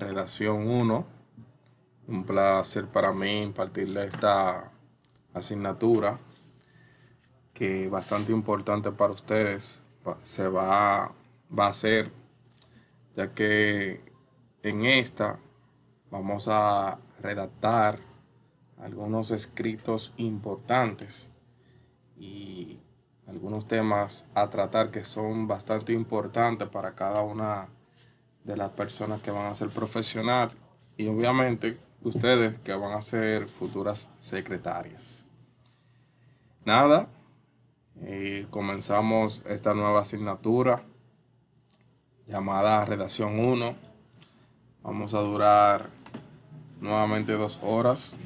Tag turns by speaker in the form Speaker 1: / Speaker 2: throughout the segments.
Speaker 1: Relación 1. Un placer para mí impartirle esta asignatura que bastante importante para ustedes. Se va, va a hacer ya que en esta vamos a redactar algunos escritos importantes y algunos temas a tratar que son bastante importantes para cada una de las personas que van a ser profesional y obviamente ustedes que van a ser futuras secretarias. Nada, eh, comenzamos esta nueva asignatura llamada Redacción 1. Vamos a durar nuevamente dos horas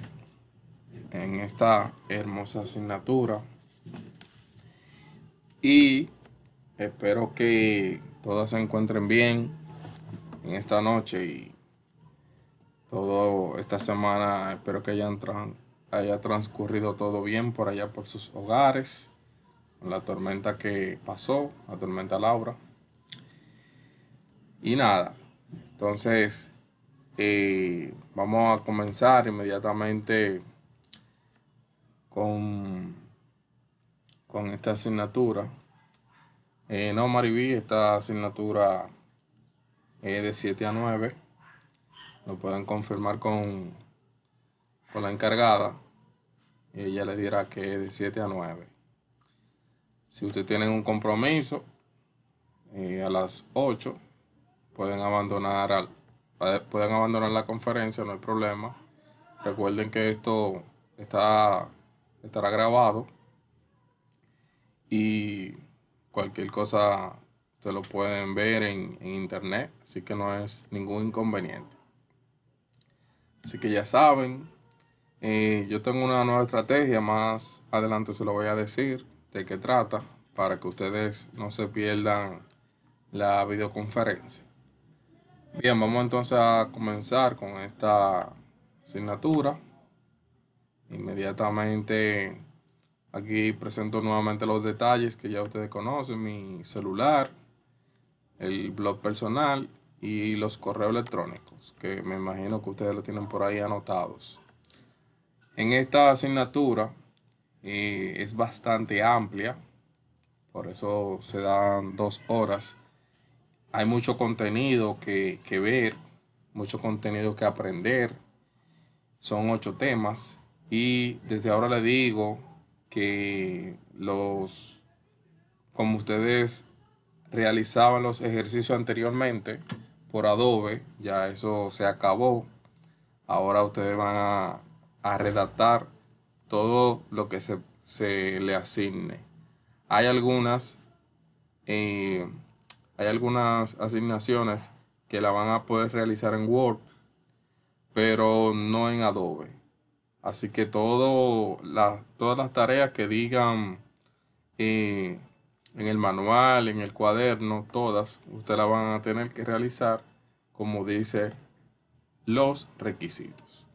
Speaker 1: en esta hermosa asignatura. Y espero que todas se encuentren bien, en esta noche y todo esta semana espero que hayan haya transcurrido todo bien por allá por sus hogares, con la tormenta que pasó, la tormenta Laura. Y nada, entonces eh, vamos a comenzar inmediatamente con, con esta asignatura. Eh, no, Mariví, esta asignatura eh, de 7 a 9. Lo pueden confirmar con, con la encargada y ella le dirá que es de 7 a 9. Si usted tienen un compromiso eh, a las 8, pueden abandonar, al, pueden abandonar la conferencia, no hay problema. Recuerden que esto está, estará grabado y cualquier cosa Ustedes lo pueden ver en, internet, así que no es ningún inconveniente. Así que ya saben, eh, yo tengo una nueva estrategia, más adelante se lo voy a decir de qué trata, para que ustedes no se pierdan la videoconferencia. Bien, vamos entonces a comenzar con esta asignatura. Inmediatamente aquí presento nuevamente los detalles que ya ustedes conocen, mi celular, el blog personal y los correos electrónicos, que me imagino que ustedes lo tienen por ahí anotados. En esta asignatura eh, es bastante amplia, por eso se dan dos horas. Hay mucho contenido que, que ver, mucho contenido que aprender. Son ocho temas y desde ahora le digo que los, como ustedes realizaban los ejercicios anteriormente por Adobe, ya eso se acabó. Ahora ustedes van a, redactar todo lo que se, le asigne. Hay algunas, eh, hay algunas asignaciones que la van a poder realizar en Word, pero no en Adobe. Así que todo las todas las tareas que digan eh, en el manual, en el cuaderno, todas, ustedes la van a tener que realizar como dice los requisitos.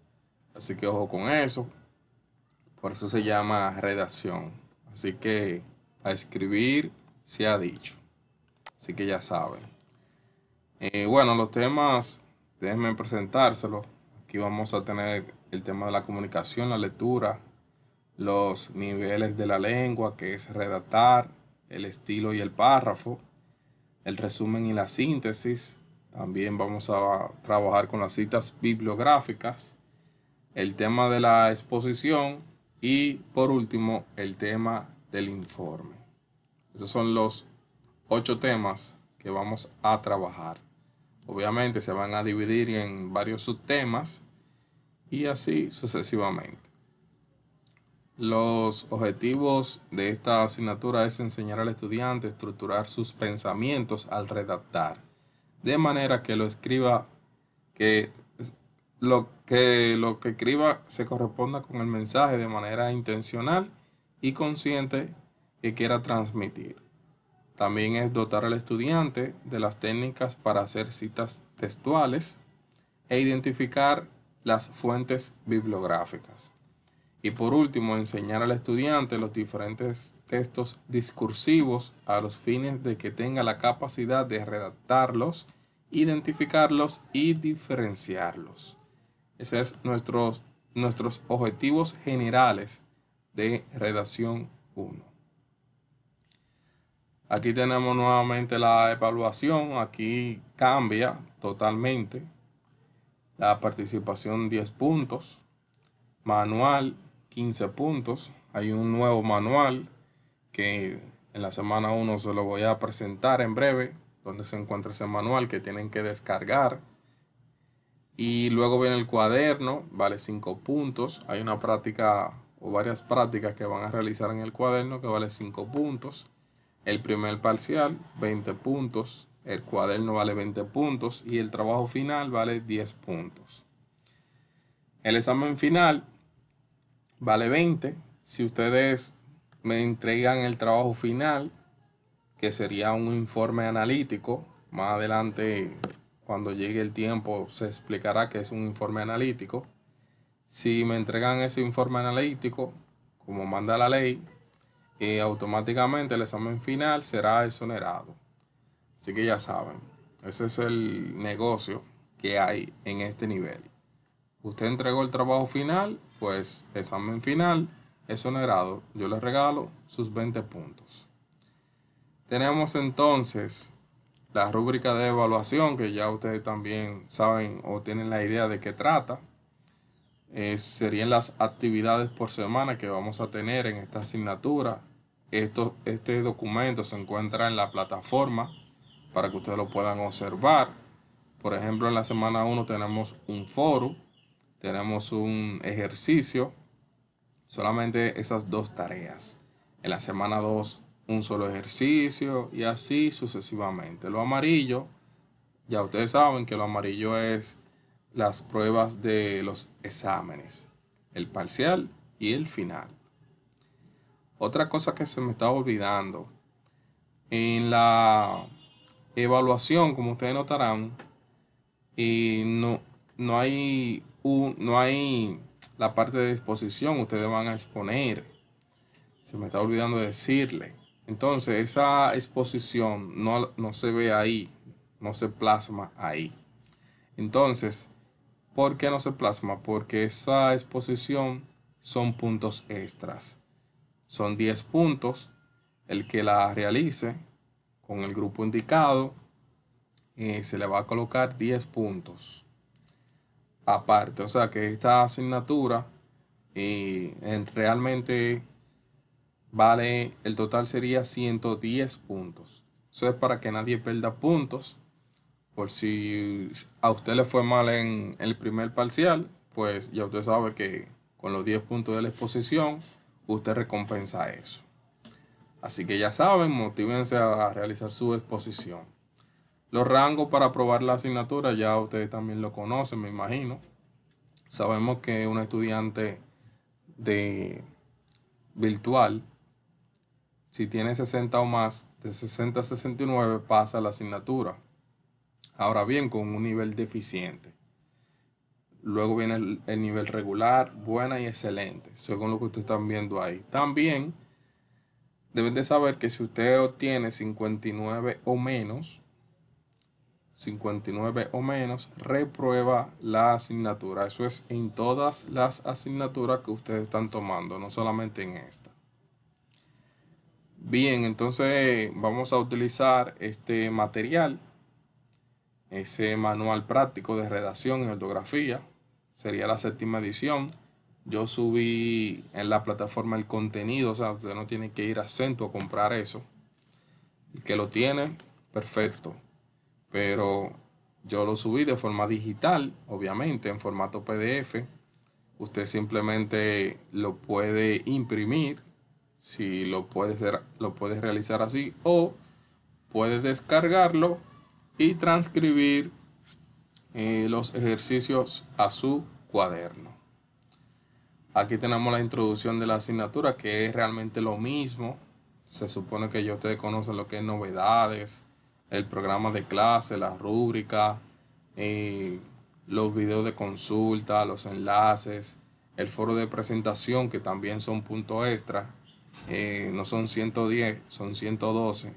Speaker 1: Así que ojo con eso. Por eso se llama redacción. Así que a escribir se ha dicho. Así que ya saben. Eh, bueno, los temas, déjenme presentárselos. Aquí vamos a tener el tema de la comunicación, la lectura, los niveles de la lengua, que es redactar, el estilo y el párrafo, el resumen y la síntesis. También vamos a trabajar con las citas bibliográficas, el tema de la exposición y por último el tema del informe. Esos son los ocho temas que vamos a trabajar. Obviamente se van a dividir en varios subtemas y así sucesivamente. Los objetivos de esta asignatura es enseñar al estudiante a estructurar sus pensamientos al redactar, de manera que lo escriba, que lo que escriba se corresponda con el mensaje de manera intencional y consciente que quiera transmitir. También es dotar al estudiante de las técnicas para hacer citas textuales e identificar las fuentes bibliográficas. Y por último, enseñar al estudiante los diferentes textos discursivos a los fines de que tenga la capacidad de redactarlos, identificarlos y diferenciarlos. Ese es nuestros, nuestros objetivos generales de redacción 1. Aquí tenemos nuevamente la evaluación, aquí cambia totalmente. La participación 10 puntos, manual 15 puntos. Hay un nuevo manual que en la semana 1 se lo voy a presentar en breve, donde se encuentra ese manual que tienen que descargar. Y luego viene el cuaderno, vale 5 puntos. Hay una práctica o varias prácticas que van a realizar en el cuaderno que vale 5 puntos. El primer parcial, 20 puntos. El cuaderno vale 20 puntos y el trabajo final vale 10 puntos. El examen final vale 20. Si ustedes me entregan el trabajo final, que sería un informe analítico, más adelante cuando llegue el tiempo se explicará que es un informe analítico. Si me entregan ese informe analítico, como manda la ley, eh, automáticamente el examen final será exonerado. Así que ya saben, ese es el negocio que hay en este nivel. Usted entregó el trabajo final, pues examen final, exonerado. Yo le regalo sus 20 puntos. Tenemos entonces la rúbrica de evaluación, que ya ustedes también saben o tienen la idea de qué trata. Eh, serían las actividades por semana que vamos a tener en esta asignatura. este documento se encuentra en la plataforma para que ustedes lo puedan observar. Por ejemplo, en la semana 1 tenemos un foro tenemos un ejercicio, solamente esas dos tareas. En la semana 2, un solo ejercicio y así sucesivamente. Lo amarillo, ya ustedes saben que lo amarillo es las pruebas de los exámenes, el parcial y el final. Otra cosa que se me está olvidando, en la evaluación, como ustedes notarán, y no, no hay no hay la parte de exposición, ustedes van a exponer. Se me está olvidando decirle. Entonces, esa exposición no, no se ve ahí, no se plasma ahí. Entonces, ¿por qué no se plasma? Porque esa exposición son puntos extras. Son 10 puntos. El que la realice con el grupo indicado eh, se le va a colocar 10 puntos aparte. O sea que esta asignatura realmente vale, el total sería 110 puntos. Eso es para que nadie pierda puntos. Por si a usted le fue mal en el primer parcial, pues ya usted sabe que con los 10 puntos de la exposición, usted recompensa eso. Así que ya saben, motívense a realizar su exposición. Los rangos para aprobar la asignatura ya ustedes también lo conocen, me imagino. Sabemos que un estudiante de virtual, si tiene 60 o más, de 60 a 69 pasa la asignatura. Ahora bien, con un nivel deficiente. Luego viene el, el, nivel regular, buena y excelente, según lo que ustedes están viendo ahí. También deben de saber que si usted obtiene 59 o menos, 59 o menos, reprueba la asignatura. Eso es en todas las asignaturas que ustedes están tomando, no solamente en esta. Bien, entonces vamos a utilizar este material, ese manual práctico de redacción en ortografía. Sería la séptima edición. Yo subí en la plataforma el contenido, o sea, usted no tiene que ir a Centro a comprar eso. El que lo tiene, perfecto pero yo lo subí de forma digital, obviamente, en formato PDF. Usted simplemente lo puede imprimir, si lo puede, lo realizar así, o puede descargarlo y transcribir eh, los ejercicios a su cuaderno. Aquí tenemos la introducción de la asignatura, que es realmente lo mismo. Se supone que ya usted conoce lo que es novedades, el programa de clase, las rúbrica, los videos de consulta, los enlaces, el foro de presentación, que también son puntos extra. Eh, no son 110, son 112. O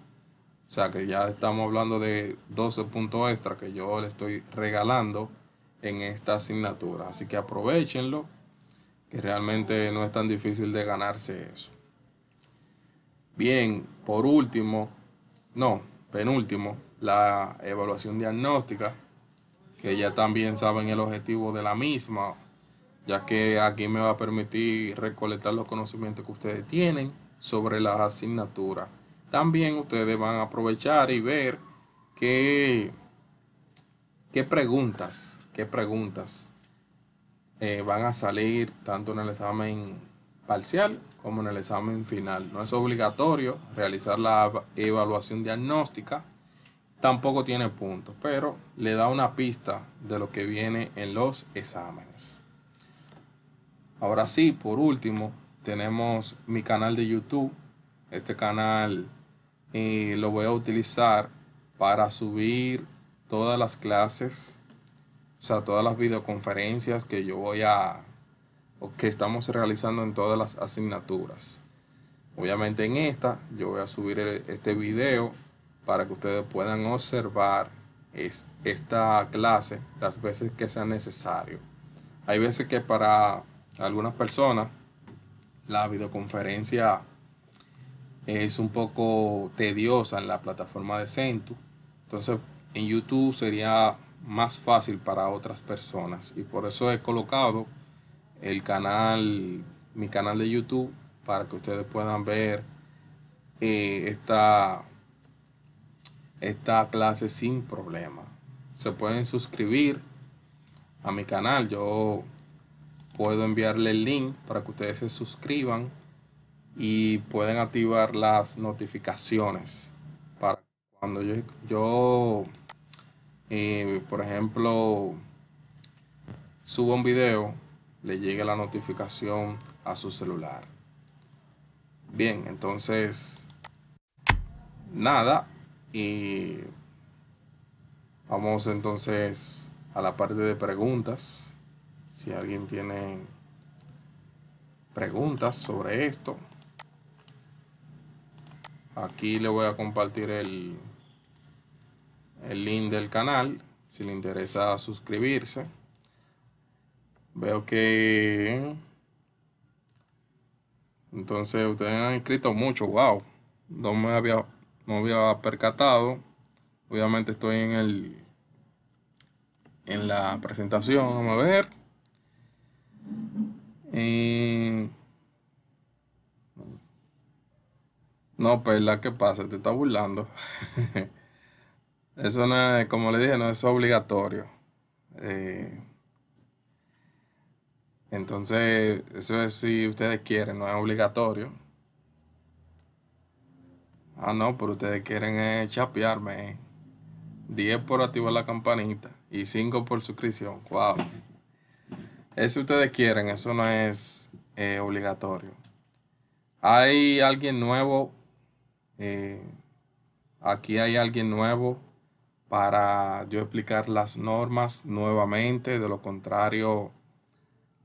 Speaker 1: sea que ya estamos hablando de 12 puntos extra que yo le estoy regalando en esta asignatura. Así que aprovechenlo, que realmente no es tan difícil de ganarse eso. Bien, por último, no, penúltimo, la evaluación diagnóstica, que ya también saben el objetivo de la misma, ya que aquí me va a permitir recolectar los conocimientos que ustedes tienen sobre las asignaturas. También ustedes van a aprovechar y ver qué, qué preguntas, qué preguntas eh, van a salir tanto en el examen parcial como en el examen final. No es obligatorio realizar la evaluación diagnóstica, tampoco tiene puntos, pero le da una pista de lo que viene en los exámenes. Ahora sí, por último, tenemos mi canal de YouTube. Este canal eh, lo voy a utilizar para subir todas las clases, o sea, todas las videoconferencias que yo voy a que estamos realizando en todas las asignaturas. Obviamente en esta yo voy a subir este video para que ustedes puedan observar esta clase las veces que sea necesario. Hay veces que para algunas personas la videoconferencia es un poco tediosa en la plataforma de Centu. Entonces en YouTube sería más fácil para otras personas y por eso he colocado el canal, mi canal de YouTube, para que ustedes puedan ver eh, esta, esta clase sin problema. Se pueden suscribir a mi canal. Yo puedo enviarle el link para que ustedes se suscriban y pueden activar las notificaciones para cuando yo, yo eh, por ejemplo, subo un video le llegue la notificación a su celular. Bien, entonces, nada, y vamos entonces a la parte de preguntas. Si alguien tiene preguntas sobre esto, aquí le voy a compartir el, el link del canal, si le interesa suscribirse. Veo que... Entonces, ustedes han escrito mucho, wow. No me había, no había percatado. Obviamente estoy en el... En la presentación, vamos a ver. Y... No, Perla, pues, que pasa? Te está burlando. Eso no como le dije, no es obligatorio. Eh, entonces, eso es si ustedes quieren, no es obligatorio. Ah, no, pero ustedes quieren chapearme. 10 por activar la campanita y 5 por suscripción. Wow. Eso ustedes quieren, eso no es eh, obligatorio. Hay alguien nuevo. Eh, aquí hay alguien nuevo para yo explicar las normas nuevamente. De lo contrario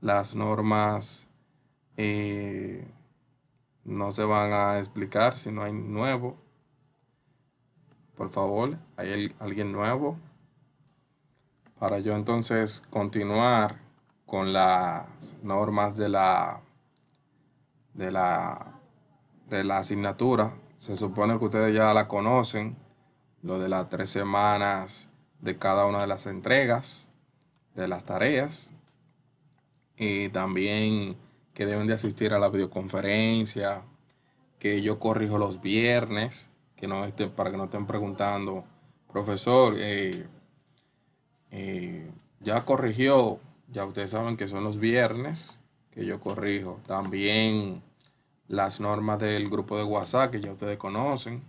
Speaker 1: las normas eh, no se van a explicar si no hay nuevo. Por favor, ¿hay alguien nuevo? Para yo entonces continuar con las normas de la, de la, de la asignatura. Se supone que ustedes ya la conocen, lo de las tres semanas de cada una de las entregas de las tareas y también que deben de asistir a la videoconferencia, que yo corrijo los viernes, que no estén, para que no estén preguntando, profesor, eh, eh, ya corrigió, ya ustedes saben que son los viernes que yo corrijo. También las normas del grupo de WhatsApp que ya ustedes conocen.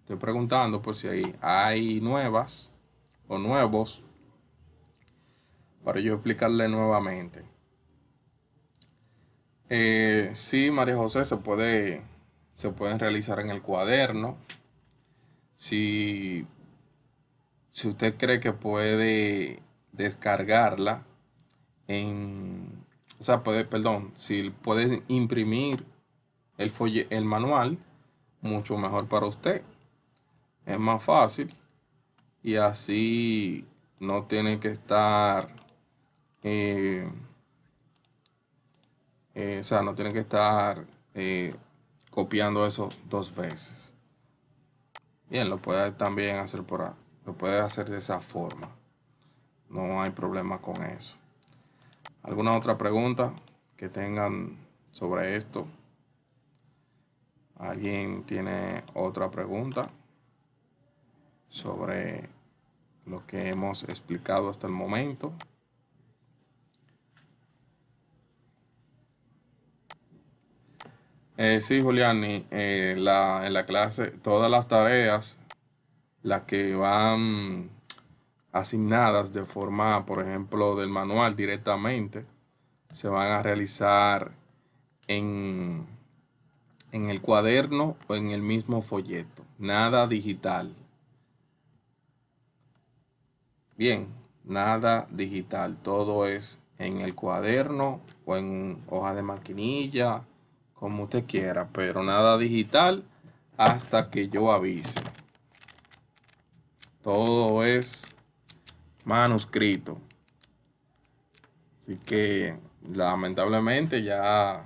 Speaker 1: Estoy preguntando por si hay, hay nuevas o nuevos para yo explicarle nuevamente. Eh, sí, María José, se, puede, se pueden realizar en el cuaderno. Si, si usted cree que puede descargarla en... O sea, puede, perdón, si puede imprimir el, folle, el manual, mucho mejor para usted. Es más fácil y así no tiene que estar... Eh, eh, o sea, no tienen que estar eh, copiando eso dos veces. Bien, lo puede también hacer por ahí. Lo puedes hacer de esa forma. No hay problema con eso. ¿Alguna otra pregunta que tengan sobre esto? ¿Alguien tiene otra pregunta sobre lo que hemos explicado hasta el momento? Eh, sí, Juliani, eh, en la clase, todas las tareas, las que van asignadas de forma, por ejemplo, del manual directamente, se van a realizar en, en el cuaderno o en el mismo folleto. Nada digital. Bien, nada digital. Todo es en el cuaderno o en hoja de maquinilla como usted quiera, pero nada digital hasta que yo avise. Todo es manuscrito. Así que lamentablemente ya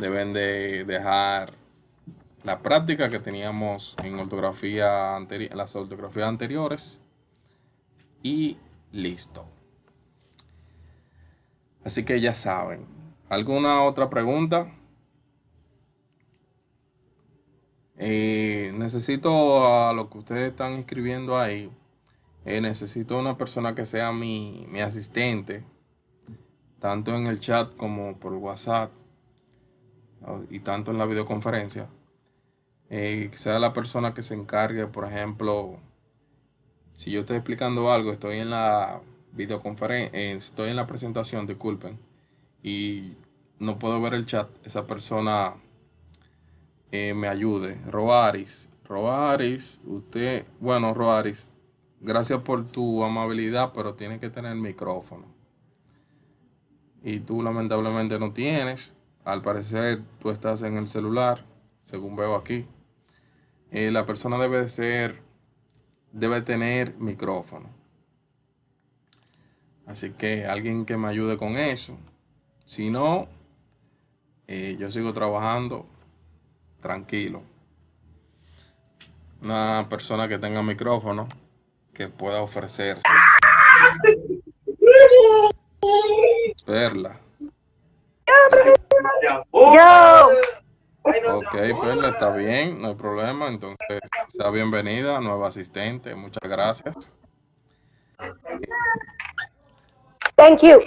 Speaker 1: deben de dejar la práctica que teníamos en ortografía las ortografías anteriores. Y listo. Así que ya saben. ¿Alguna otra pregunta? Eh, necesito a lo que ustedes están escribiendo ahí, eh, necesito una persona que sea mi, asistente, tanto en el chat como por WhatsApp y tanto en la videoconferencia. Eh, que sea la persona que se encargue, por ejemplo, si yo estoy explicando algo, estoy en la videoconferencia, estoy en la presentación, disculpen, y no puedo ver el chat, esa persona eh, me ayude. Roaris, Roaris, usted, bueno, Roaris, gracias por tu amabilidad, pero tiene que tener micrófono. Y tú lamentablemente no tienes. Al parecer tú estás en el celular, según veo aquí. Eh, la persona debe ser, debe tener micrófono. Así que alguien que me ayude con eso. Si no, eh, yo sigo trabajando tranquilo. Una persona que tenga micrófono que pueda ofrecer. Perla.
Speaker 2: Yo. Ok,
Speaker 1: Perla, está bien, no hay problema. Entonces, sea bienvenida, nueva asistente. Muchas gracias. Thank you.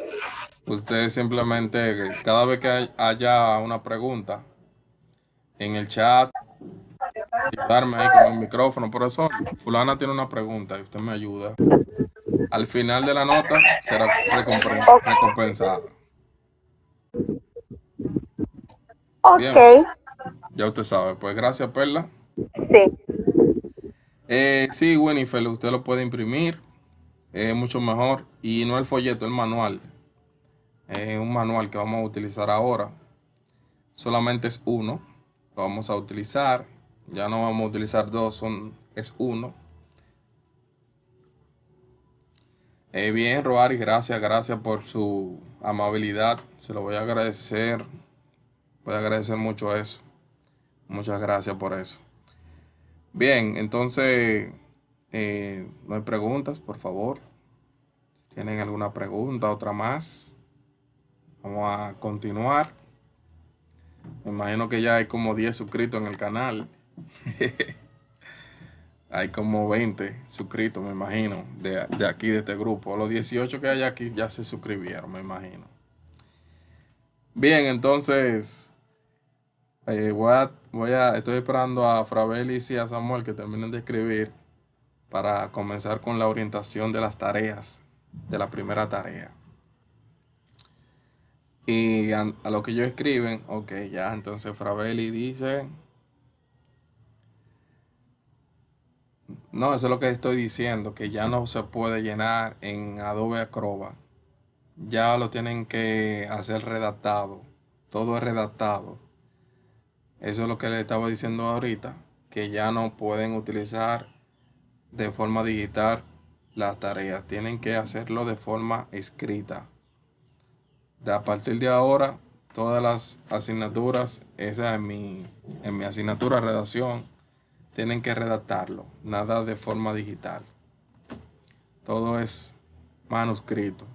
Speaker 1: Usted simplemente, cada vez que haya una pregunta, en el chat ayudarme ahí con el micrófono. por eso, fulana tiene una pregunta y usted me ayuda. Al final de la nota será recompensada. Ok. Ya usted sabe. Pues gracias, Perla. Sí. Eh, sí, Winifred, usted lo puede imprimir. Es mucho mejor. Y no el folleto, el manual. Es un manual que vamos a utilizar ahora. Solamente es uno lo vamos a utilizar. Ya no vamos a utilizar dos, son, es uno. Eh, bien, Roari, gracias, gracias por su amabilidad. Se lo voy a agradecer. Voy a agradecer mucho eso. Muchas gracias por eso. Bien, entonces, eh, no hay preguntas, por favor. Si tienen alguna pregunta, otra más. Vamos a continuar. Me imagino que ya hay como 10 suscritos en el canal. hay como 20 suscritos, me imagino, de, aquí, de este grupo. Los 18 que hay aquí ya se suscribieron, me imagino. Bien, entonces, eh, voy, estoy esperando a Frabelis y a Samuel que terminen de escribir para comenzar con la orientación de las tareas, de la primera tarea a, lo que ellos escriben, ok, ya, entonces Fravelli dice... No, eso es lo que estoy diciendo, que ya no se puede llenar en Adobe Acrobat. Ya lo tienen que hacer redactado. Todo es redactado. Eso es lo que le estaba diciendo ahorita, que ya no pueden utilizar de forma digital las tareas. Tienen que hacerlo de forma escrita a partir de ahora, todas las asignaturas, esa es mi, en mi asignatura redacción, tienen que redactarlo, nada de forma digital. Todo es manuscrito.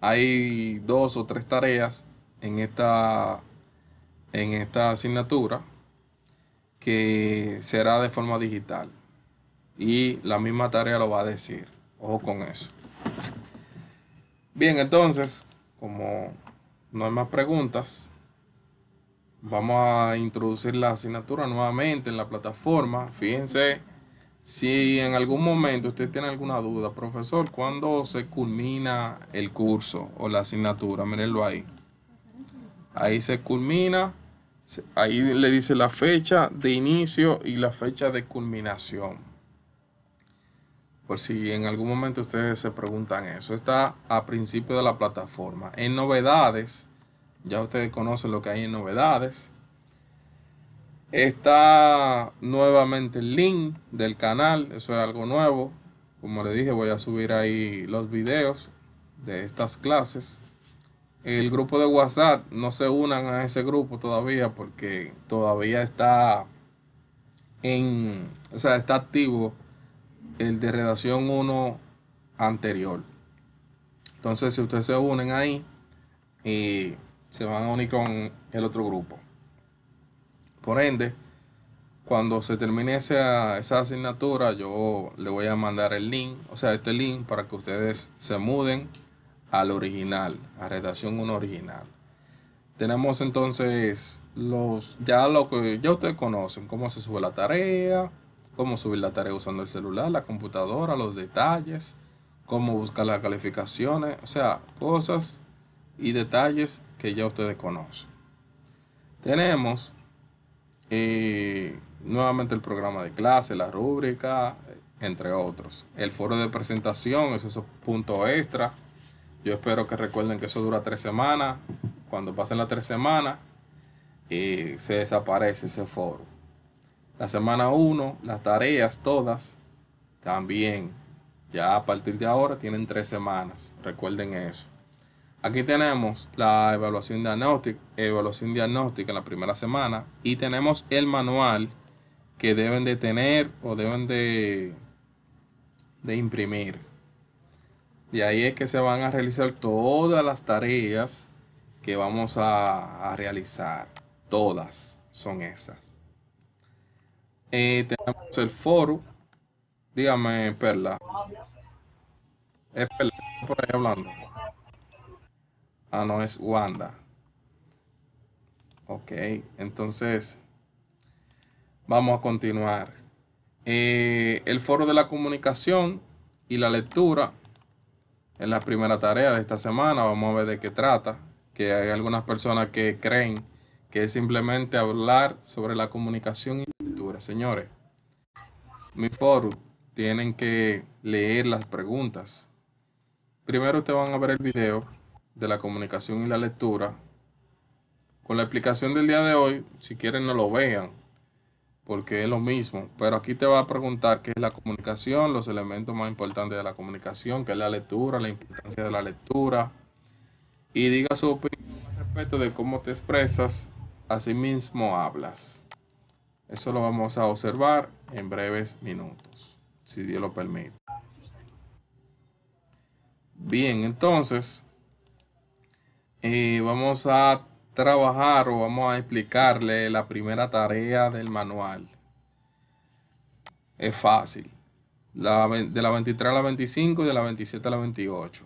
Speaker 1: Hay dos o tres tareas en esta, en esta asignatura que será de forma digital. Y la misma tarea lo va a decir. Ojo con eso. Bien, entonces, como no hay más preguntas, vamos a introducir la asignatura nuevamente en la plataforma. Fíjense, si en algún momento usted tiene alguna duda, profesor, ¿cuándo se culmina el curso o la asignatura? Mírenlo ahí. Ahí se culmina, ahí le dice la fecha de inicio y la fecha de culminación por pues si en algún momento ustedes se preguntan eso. Está a principio de la plataforma. En novedades, ya ustedes conocen lo que hay en novedades. Está nuevamente el link del canal, eso es algo nuevo. Como le dije, voy a subir ahí los videos de estas clases. El grupo de WhatsApp, no se unan a ese grupo todavía porque todavía está en, o sea, está activo el de redacción 1 anterior. Entonces, si ustedes se unen ahí, y se van a unir con el otro grupo. Por ende, cuando se termine esa, asignatura, yo le voy a mandar el link, o sea, este link para que ustedes se muden al original, a redacción 1 original. Tenemos entonces los ya lo que ya ustedes conocen, cómo se sube la tarea, cómo subir la tarea usando el celular, la computadora, los detalles, cómo buscar las calificaciones, o sea, cosas y detalles que ya ustedes conocen. Tenemos eh, nuevamente el programa de clase, la rúbrica, entre otros. El foro de presentación, esos es un punto extra. Yo espero que recuerden que eso dura tres semanas. Cuando pasen las tres semanas, eh, se desaparece ese foro. La semana 1, las tareas todas, también ya a partir de ahora tienen tres semanas. Recuerden eso. Aquí tenemos la evaluación diagnóstica, en la primera semana y tenemos el manual que deben de tener o deben de, de imprimir. De ahí es que se van a realizar todas las tareas que vamos a realizar. Todas son estas. Eh, tenemos el foro. Dígame, Perla. Es Perla por ahí hablando. Ah, no, es Wanda. Ok, entonces vamos a continuar. Eh, el foro de la comunicación y la lectura es la primera tarea de esta semana. Vamos a ver de qué trata. Que hay algunas personas que creen que es simplemente hablar sobre la comunicación y Señores, mi foro tienen que leer las preguntas. Primero te van a ver el video de la comunicación y la lectura. Con la explicación del día de hoy, si quieren no lo vean, porque es lo mismo. Pero aquí te va a preguntar qué es la comunicación, los elementos más importantes de la comunicación, qué es la lectura, la importancia de la lectura. Y diga su opinión respecto de cómo te expresas, mismo hablas. Eso lo vamos a observar en breves minutos, si Dios lo permite. Bien, entonces eh, vamos a trabajar o vamos a explicarle la primera tarea del manual. Es fácil. de la 23 a la 25 y de la 27 a la 28.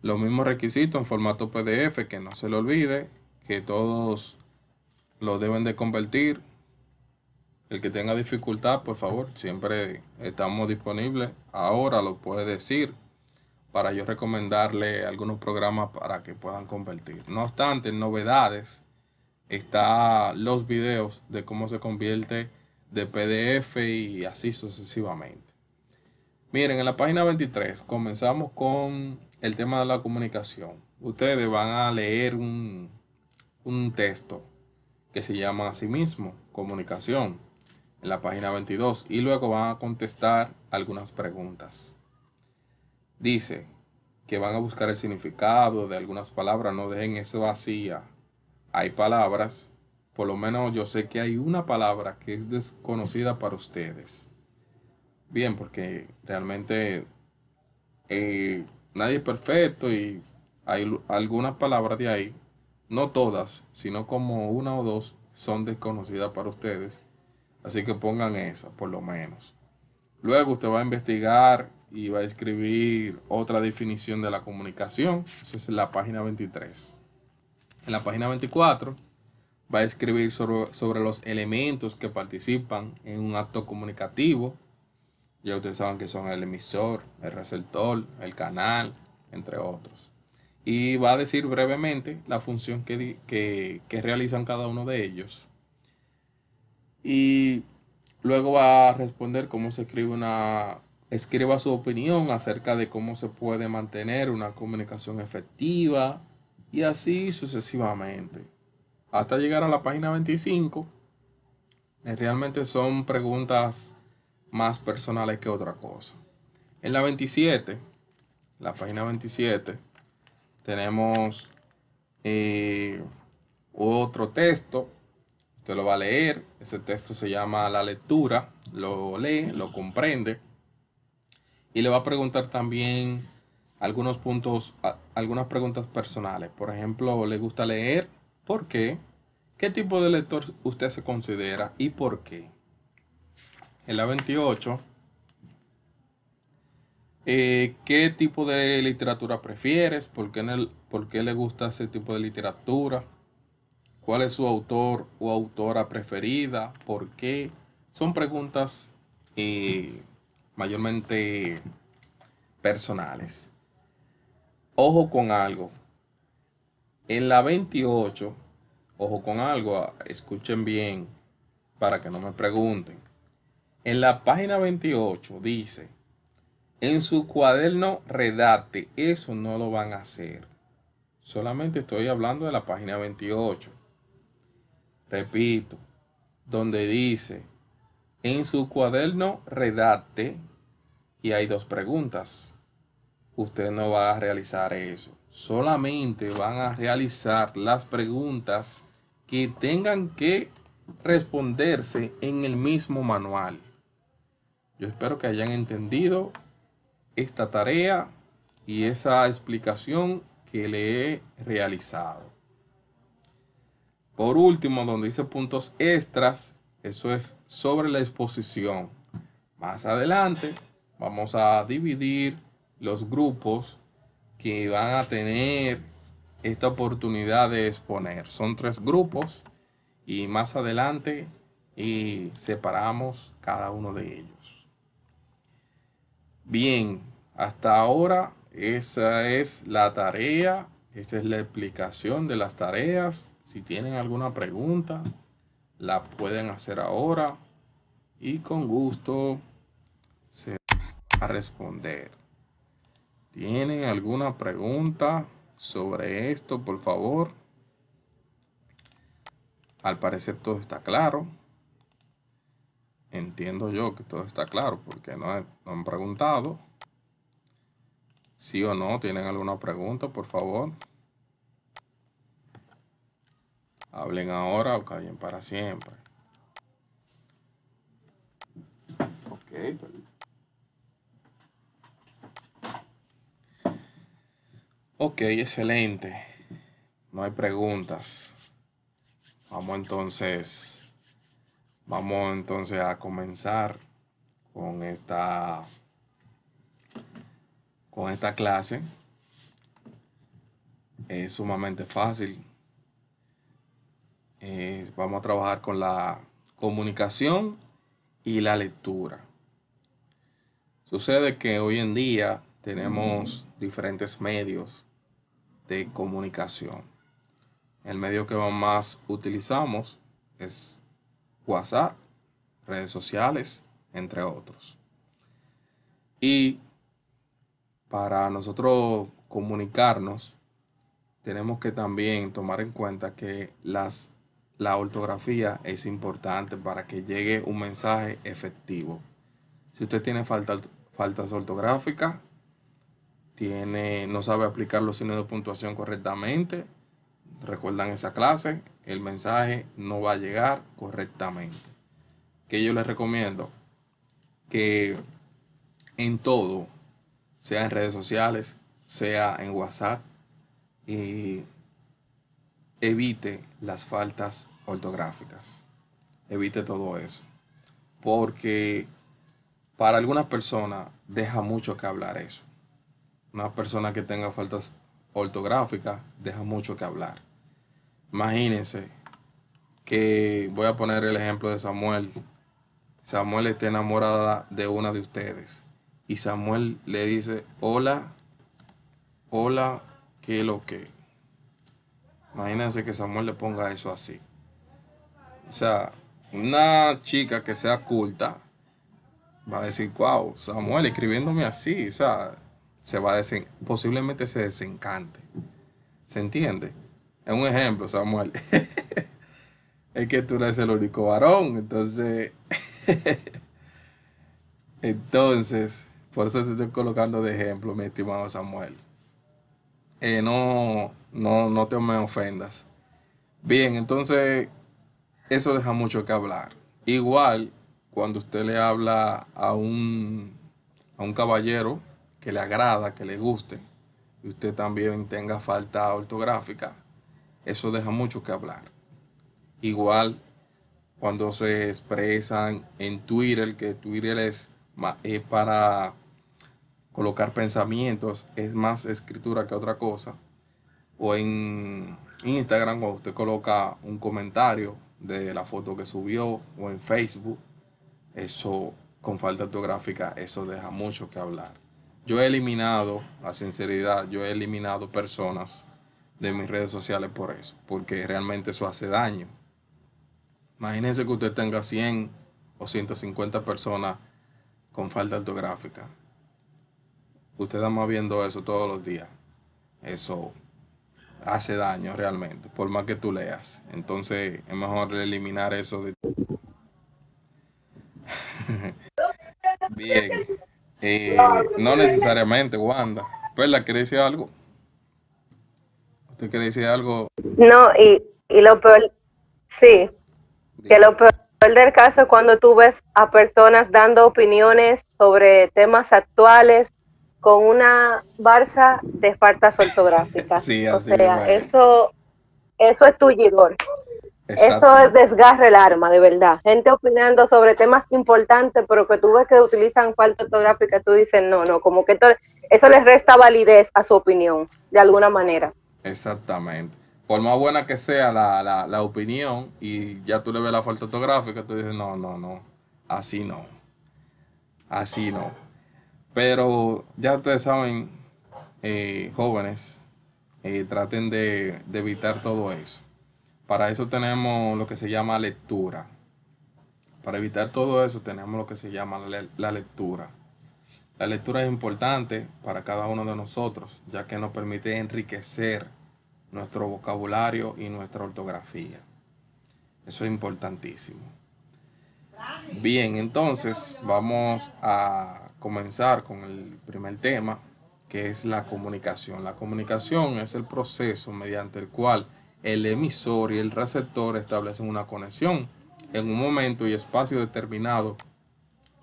Speaker 1: Los mismos requisitos en formato PDF, que no se le olvide, que todos lo deben de convertir el que tenga dificultad, por favor, siempre estamos disponibles. Ahora lo puede decir para yo recomendarle algunos programas para que puedan convertir. No obstante, en novedades está los videos de cómo se convierte de PDF y así sucesivamente. Miren, en la página 23 comenzamos con el tema de la comunicación. Ustedes van a leer un, un texto que se llama a sí mismo comunicación la página 22 y luego van a contestar algunas preguntas. Dice que van a buscar el significado de algunas palabras, no dejen eso vacía. Hay palabras, por lo menos yo sé que hay una palabra que es desconocida para ustedes. Bien, porque realmente eh, nadie es perfecto y hay algunas palabras de ahí, no todas, sino como una o dos son desconocidas para ustedes Así que pongan esa, por lo menos. Luego usted va a investigar y va a escribir otra definición de la comunicación. Eso es la página 23. En la página 24 va a escribir sobre, sobre los elementos que participan en un acto comunicativo. Ya ustedes saben que son el emisor, el receptor, el canal, entre otros. Y va a decir brevemente la función que realizan cada uno de ellos y luego va a responder cómo se escribe una escriba su opinión acerca de cómo se puede mantener una comunicación efectiva y así sucesivamente. Hasta llegar a la página 25, eh, realmente son preguntas más personales que otra cosa. En la 27, la página 27, tenemos eh, otro texto Usted lo va a leer. Ese texto se llama la lectura. Lo lee, lo comprende. Y le va a preguntar también algunos puntos, algunas preguntas personales. Por ejemplo, ¿le gusta leer? ¿Por qué? ¿Qué tipo de lector usted se considera y por qué? En la 28, eh, ¿qué tipo de literatura prefieres? ¿Por en el, ¿Por qué le gusta ese tipo de literatura? ¿Cuál es su autor o autora preferida? ¿Por qué? Son preguntas eh, mayormente personales. Ojo con algo. En la 28, ojo con algo, ah, escuchen bien para que no me pregunten. En la página 28 dice, en su cuaderno redacte, eso no lo van a hacer. Solamente estoy hablando de la página 28 repito, donde dice, en su cuaderno redacte, y hay dos preguntas. Usted no va a realizar eso. Solamente van a realizar las preguntas que tengan que responderse en el mismo manual. Yo espero que hayan entendido esta tarea y esa explicación que le he realizado. Por último, donde dice puntos extras, eso es sobre la exposición. Más adelante vamos a dividir los grupos que van a tener esta oportunidad de exponer. Son tres grupos y más adelante y separamos cada uno de ellos. Bien, hasta ahora esa es la tarea, esa es la explicación de las tareas. Si tienen alguna pregunta, la pueden hacer ahora y con gusto se a responder. ¿Tienen alguna pregunta sobre esto, por favor? Al parecer todo está claro. Entiendo yo que todo está claro porque no, no han preguntado. Sí o no, ¿tienen alguna pregunta, por favor? Hablen ahora o callen para siempre. Pues. Ok, excelente. No hay preguntas. Vamos entonces. Vamos entonces a comenzar con esta con esta clase. Es sumamente fácil. Eh, vamos a trabajar con la comunicación y la lectura. Sucede que hoy en día tenemos diferentes medios de comunicación. El medio que más utilizamos es WhatsApp, redes sociales, entre otros. Y para nosotros comunicarnos, tenemos que también tomar en cuenta que las la ortografía es importante para que llegue un mensaje efectivo. Si usted tiene falta, faltas ortográficas, tiene, no sabe aplicar los signos de puntuación correctamente, recuerdan esa clase, el mensaje no va a llegar correctamente. Que yo les recomiendo que en todo, sea en redes sociales, sea en WhatsApp, y eh, evite las faltas ortográficas. Evite todo eso. Porque para algunas personas deja mucho que hablar eso. Una persona que tenga faltas ortográficas deja mucho que hablar. Imagínense que voy a poner el ejemplo de Samuel. Samuel está enamorada de una de ustedes. Y Samuel le dice, hola, hola, ¿qué lo que? Imagínense que Samuel le ponga eso así. O sea, una chica que sea culta va a decir, wow, Samuel escribiéndome así, o sea, se va a decir posiblemente se desencante. ¿Se entiende? Es un ejemplo, Samuel. es que tú eres el único varón, entonces... entonces, por eso te estoy colocando de ejemplo, mi estimado Samuel. Eh, no no, no te me ofendas. Bien, entonces eso deja mucho que hablar. Igual cuando usted le habla a un, caballero que le agrada, que le guste, y usted también tenga falta ortográfica, eso deja mucho que hablar. Igual cuando se expresan en Twitter, que Twitter es, es para colocar pensamientos, es más escritura que otra cosa o en Instagram cuando usted coloca un comentario de la foto que subió o en Facebook, eso con falta ortográfica, eso deja mucho que hablar. Yo he eliminado, la sinceridad, yo he eliminado personas de mis redes sociales por eso, porque realmente eso hace daño. Imagínense que usted tenga 100 o 150 personas con falta ortográfica. Usted está más viendo eso todos los días. Eso hace daño realmente, por más que tú leas. Entonces es mejor eliminar eso de... Bien. Eh, no necesariamente, Wanda. Perla, ¿quiere decir algo? ¿Usted quiere decir algo?
Speaker 2: No, y, y lo peor, sí, que lo peor del caso es cuando tú ves a personas dando opiniones sobre temas actuales con una barza de faltas ortográficas. Sí, o sea, eso, eso es tullidor. Eso es desgarre el arma, de verdad. Gente opinando sobre temas importantes, pero que tú ves que utilizan falta ortográfica, tú dices, no, no, como que eso les resta validez a su opinión, de alguna manera.
Speaker 1: Exactamente. Por más buena que sea la, la opinión y ya tú le ves la falta ortográfica, tú dices, no, no, no, así no, así no. Pero ya ustedes saben, eh, jóvenes, eh, traten de, evitar todo eso. Para eso tenemos lo que se llama lectura. Para evitar todo eso tenemos lo que se llama la lectura. La lectura es importante para cada uno de nosotros, ya que nos permite enriquecer nuestro vocabulario y nuestra ortografía. Eso es importantísimo. Bien, entonces vamos a comenzar con el primer tema, que es la comunicación. La comunicación es el proceso mediante el cual el emisor y el receptor establecen una conexión en un momento y espacio determinado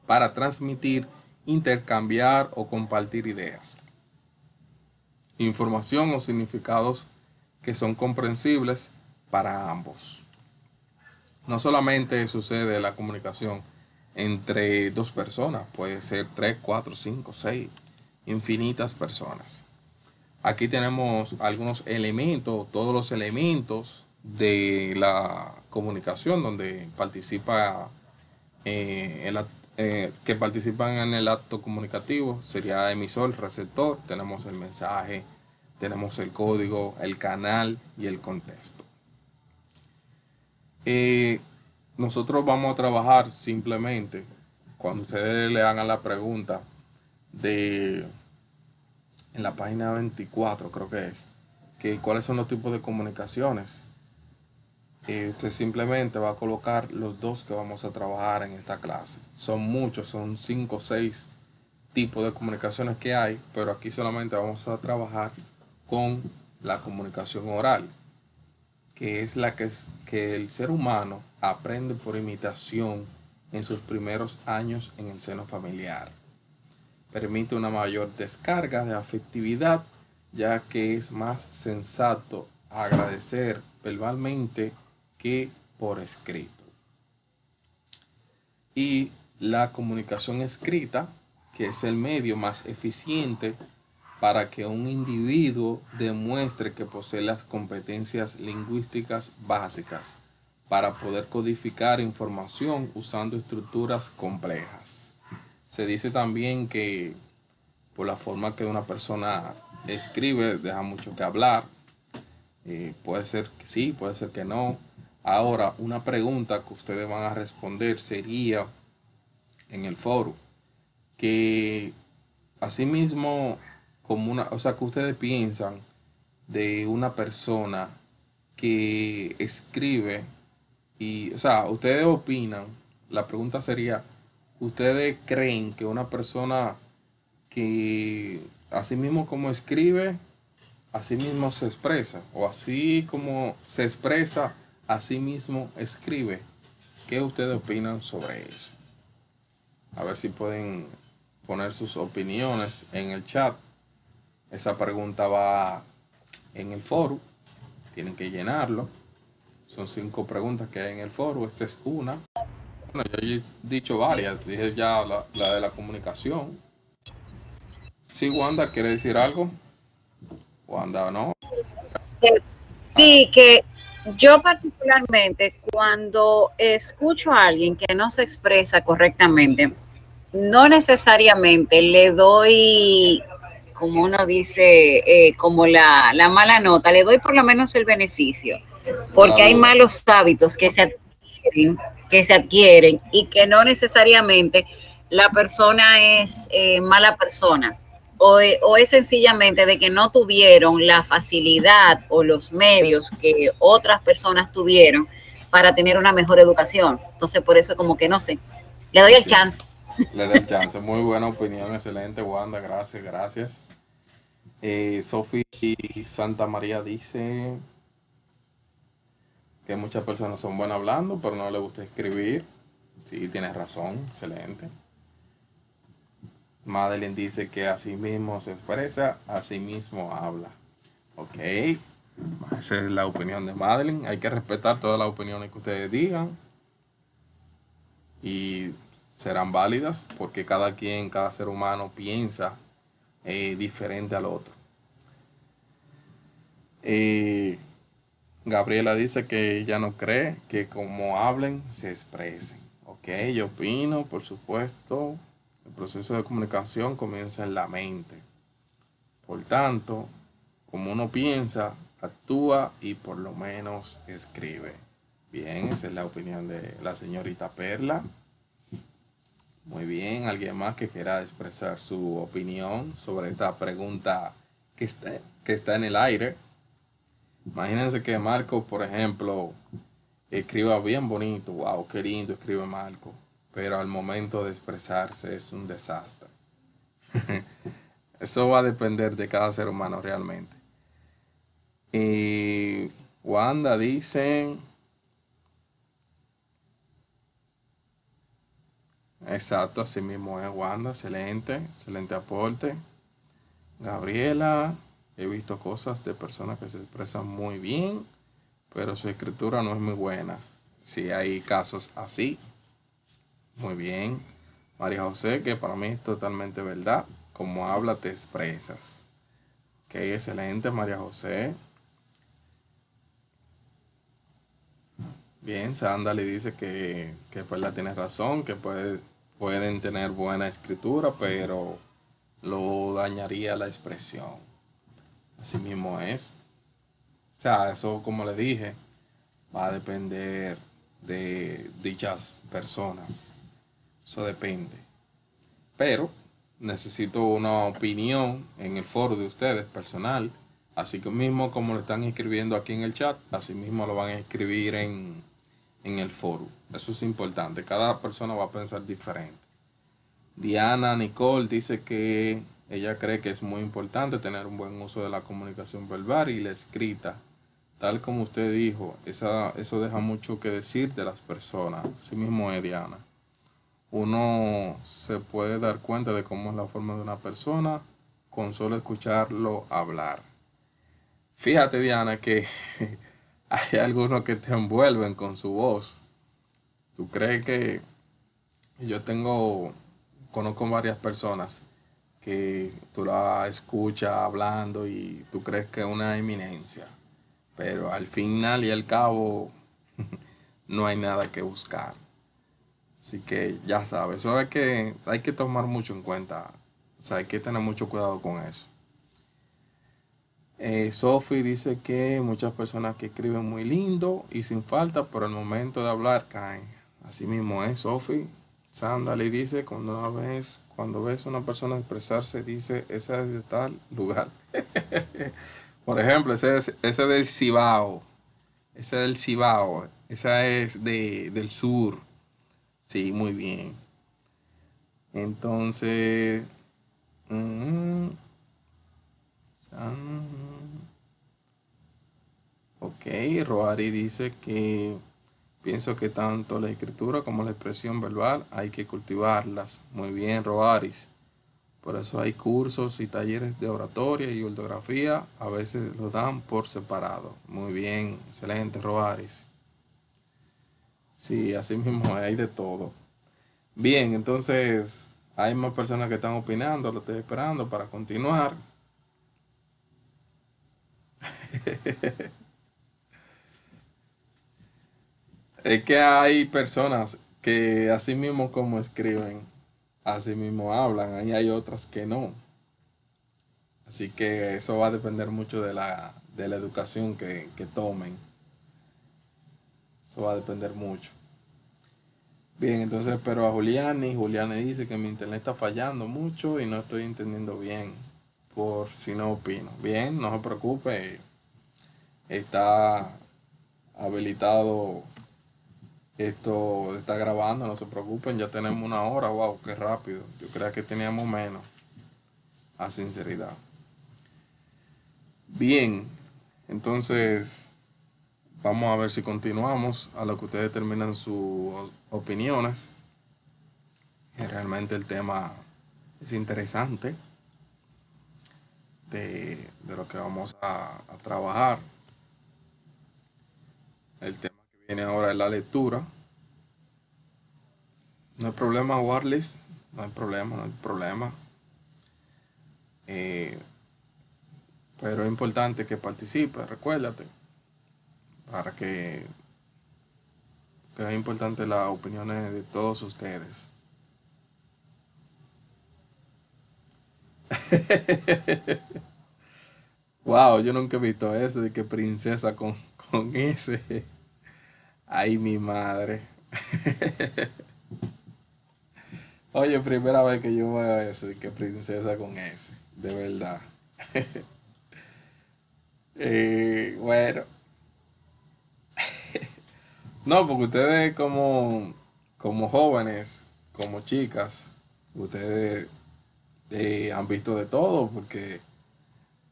Speaker 1: para transmitir, intercambiar o compartir ideas, información o significados que son comprensibles para ambos. No solamente sucede la comunicación entre dos personas, puede ser tres, cuatro, cinco, seis, infinitas personas. Aquí tenemos algunos elementos, todos los elementos de la comunicación donde participa eh, el, eh, que participan en el acto comunicativo sería emisor, receptor, tenemos el mensaje, tenemos el código, el canal y el contexto. Eh, nosotros vamos a trabajar simplemente cuando ustedes le hagan la pregunta de en la página 24 creo que es que cuáles son los tipos de comunicaciones eh, usted simplemente va a colocar los dos que vamos a trabajar en esta clase son muchos son cinco o seis tipos de comunicaciones que hay pero aquí solamente vamos a trabajar con la comunicación oral que es la que, que el ser humano aprende por imitación en sus primeros años en el seno familiar. Permite una mayor descarga de afectividad, ya que es más sensato agradecer verbalmente que por escrito. Y la comunicación escrita, que es el medio más eficiente para que un individuo demuestre que posee las competencias lingüísticas básicas para poder codificar información usando estructuras complejas. Se dice también que por la forma que una persona escribe deja mucho que hablar. Eh, puede ser que sí, puede ser que no. Ahora, una pregunta que ustedes van a responder sería en el foro, que asimismo como una, o sea, que ustedes piensan de una persona que escribe y, o sea, ustedes opinan, la pregunta sería, ¿ustedes creen que una persona que así mismo como escribe, así mismo se expresa? O así como se expresa, así mismo escribe. ¿Qué ustedes opinan sobre eso? A ver si pueden poner sus opiniones en el chat. Esa pregunta va en el foro. Tienen que llenarlo. Son cinco preguntas que hay en el foro. Esta es una. Bueno, yo he dicho varias. Dije ya la, de la comunicación. Sí, Wanda, ¿quiere decir algo? Wanda,
Speaker 2: ¿no? Eh, sí, que yo particularmente cuando escucho a alguien que no se expresa correctamente, no necesariamente le doy como uno dice, eh, como la, la, mala nota, le doy por lo menos el beneficio, porque hay malos hábitos que se adquieren, que se adquieren y que no necesariamente la persona es eh, mala persona. O, o, es sencillamente de que no tuvieron la facilidad o los medios que otras personas tuvieron para tener una mejor educación. Entonces, por eso como que no sé, le doy el chance.
Speaker 1: Le da el chance. Muy buena opinión, excelente, Wanda. Gracias, gracias. Eh, Sophie Sofi Santa María dice que muchas personas son buenas hablando, pero no les gusta escribir. Sí, tienes razón, excelente. Madeline dice que así mismo se expresa, así mismo habla. Ok, esa es la opinión de Madeline. Hay que respetar todas las opiniones que ustedes digan. Y serán válidas porque cada quien, cada ser humano piensa eh, diferente al otro. Eh, Gabriela dice que ella no cree que como hablen se expresen. Ok, yo opino, por supuesto, el proceso de comunicación comienza en la mente. Por tanto, como uno piensa, actúa y por lo menos escribe. Bien, esa es la opinión de la señorita Perla. Muy bien, alguien más que quiera expresar su opinión sobre esta pregunta que está, que está en el aire. Imagínense que Marco, por ejemplo, escriba bien bonito, wow, qué lindo escribe Marco, pero al momento de expresarse es un desastre. Eso va a depender de cada ser humano realmente. Y Wanda dice... Exacto, así mismo es Wanda, excelente, excelente aporte. Gabriela, he visto cosas de personas que se expresan muy bien, pero su escritura no es muy buena. Si hay casos así, muy bien. María José, que para mí es totalmente verdad, como habla te expresas. Que excelente María José. Bien, Sandra le dice que, que pues la tienes razón, que puede pueden tener buena escritura, pero lo dañaría la expresión. Así mismo es. O sea, eso como le dije, va a depender de dichas personas. Eso depende. Pero necesito una opinión en el foro de ustedes personal. Así que mismo como lo están escribiendo aquí en el chat, así mismo lo van a escribir en el foro. Eso es importante. Cada persona va a pensar diferente. Diana Nicole dice que ella cree que es muy importante tener un buen uso de la comunicación verbal y la escrita. Tal como usted dijo, esa, eso deja mucho que decir de las personas. Así mismo es Diana. Uno se puede dar cuenta de cómo es la forma de una persona con solo escucharlo hablar. Fíjate Diana que hay algunos que te envuelven con su voz ¿Tú crees que yo tengo, conozco varias personas que tú la escuchas hablando y tú crees que es una eminencia, pero al final y al cabo no hay nada que buscar. Así que ya sabes, eso hay que, hay que tomar mucho en cuenta, o sea, hay que tener mucho cuidado con eso. Eh, Sophie dice que muchas personas que escriben muy lindo y sin falta, pero al momento de hablar caen. Así mismo es, Sophie. le dice, cuando cuando ves una persona expresarse, dice, esa es de tal lugar. Por ejemplo, esa es, ese del Cibao. Esa del Cibao. Esa es del sur. Sí, muy bien. Entonces... Mm, ok, Roari dice que Pienso que tanto la escritura como la expresión verbal hay que cultivarlas. Muy bien, Roaris. Por eso hay cursos y talleres de oratoria y ortografía. A veces los dan por separado. Muy bien, excelente, Roaris. Sí, así mismo hay de todo. Bien, entonces hay más personas que están opinando. Lo estoy esperando para continuar. Es que hay personas que así mismo como escriben, así mismo hablan, y hay otras que no. Así que eso va a depender mucho de la, de la educación que, tomen. Eso va a depender mucho. Bien, entonces pero a Juliani. Juliani dice que mi internet está fallando mucho y no estoy entendiendo bien. Por si no opino. Bien, no se preocupe. Está habilitado esto está grabando, no se preocupen, ya tenemos una hora, wow, qué rápido. Yo creía que teníamos menos, a sinceridad. Bien, entonces vamos a ver si continuamos a lo que ustedes terminan sus opiniones. Realmente el tema es interesante de, lo que vamos a, a trabajar. El tema viene ahora la lectura. No hay problema, Warlist, No hay problema, no hay problema. Eh, pero es importante que participe, recuérdate. Para que, que es importante las opiniones de todos ustedes. wow, yo nunca he visto ese de que princesa con, con ese. Ay, mi madre. Oye, primera vez que yo veo eso y que princesa con ese, de verdad. eh, bueno. no, porque ustedes como, como jóvenes, como chicas, ustedes eh, han visto de todo, porque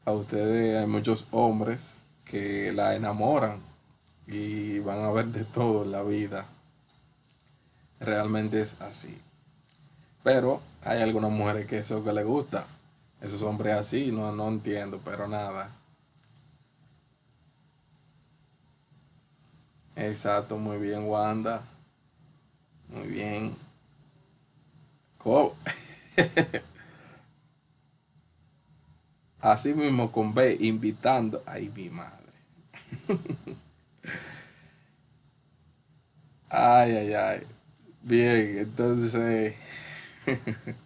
Speaker 1: a ustedes hay muchos hombres que la enamoran y van a ver de todo en la vida. Realmente es así. Pero hay algunas mujeres que eso que les gusta. Esos hombres así, no, no entiendo, pero nada. Exacto, muy bien, Wanda. Muy bien. Co Así mismo con B, invitando. Ay, mi madre. Ay, ay, ay. Bien, entonces eh,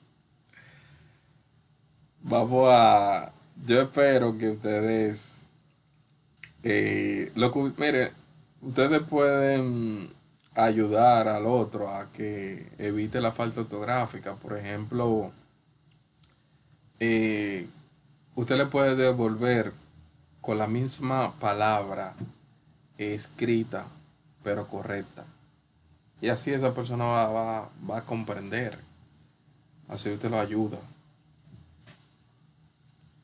Speaker 1: vamos a... Yo espero que ustedes... Eh, lo, mire, ustedes pueden ayudar al otro a que evite la falta ortográfica. Por ejemplo, eh, usted le puede devolver con la misma palabra escrita, pero correcta. Y así esa persona va, a comprender. Así usted lo ayuda.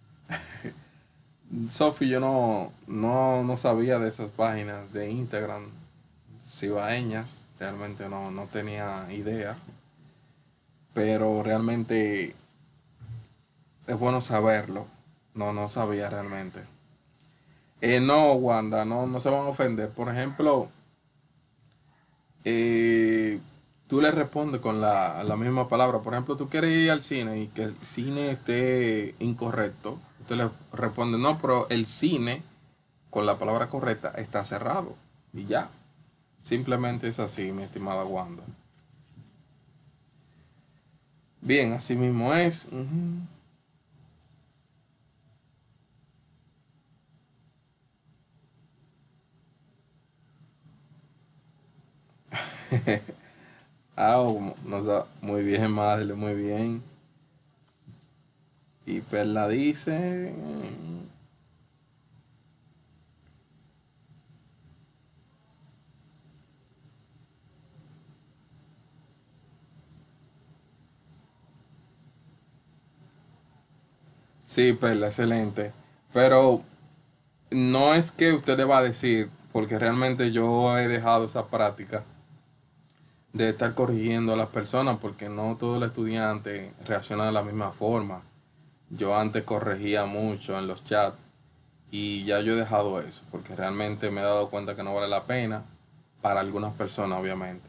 Speaker 1: Sofi, yo no, no, no, sabía de esas páginas de Instagram cibaeñas. Realmente no, tenía idea. Pero realmente es bueno saberlo. No, no sabía realmente. Eh, no, Wanda, no, no se van a ofender. Por ejemplo, eh, tú le respondes con la, misma palabra. Por ejemplo, tú quieres ir al cine y que el cine esté incorrecto. Usted le responde, no, pero el cine con la palabra correcta está cerrado. Y ya. Simplemente es así, mi estimada Wanda. Bien, así mismo es. ah, muy bien, madre, muy bien. Y Perla pues dice. Mm, sí, Perla, pues, excelente. Pero no es que usted le va a decir, porque realmente yo he dejado esa práctica de estar corrigiendo a las personas porque no todo el estudiante reacciona de la misma forma. Yo antes corregía mucho en los chats y ya yo he dejado eso porque realmente me he dado cuenta que no vale la pena para algunas personas, obviamente,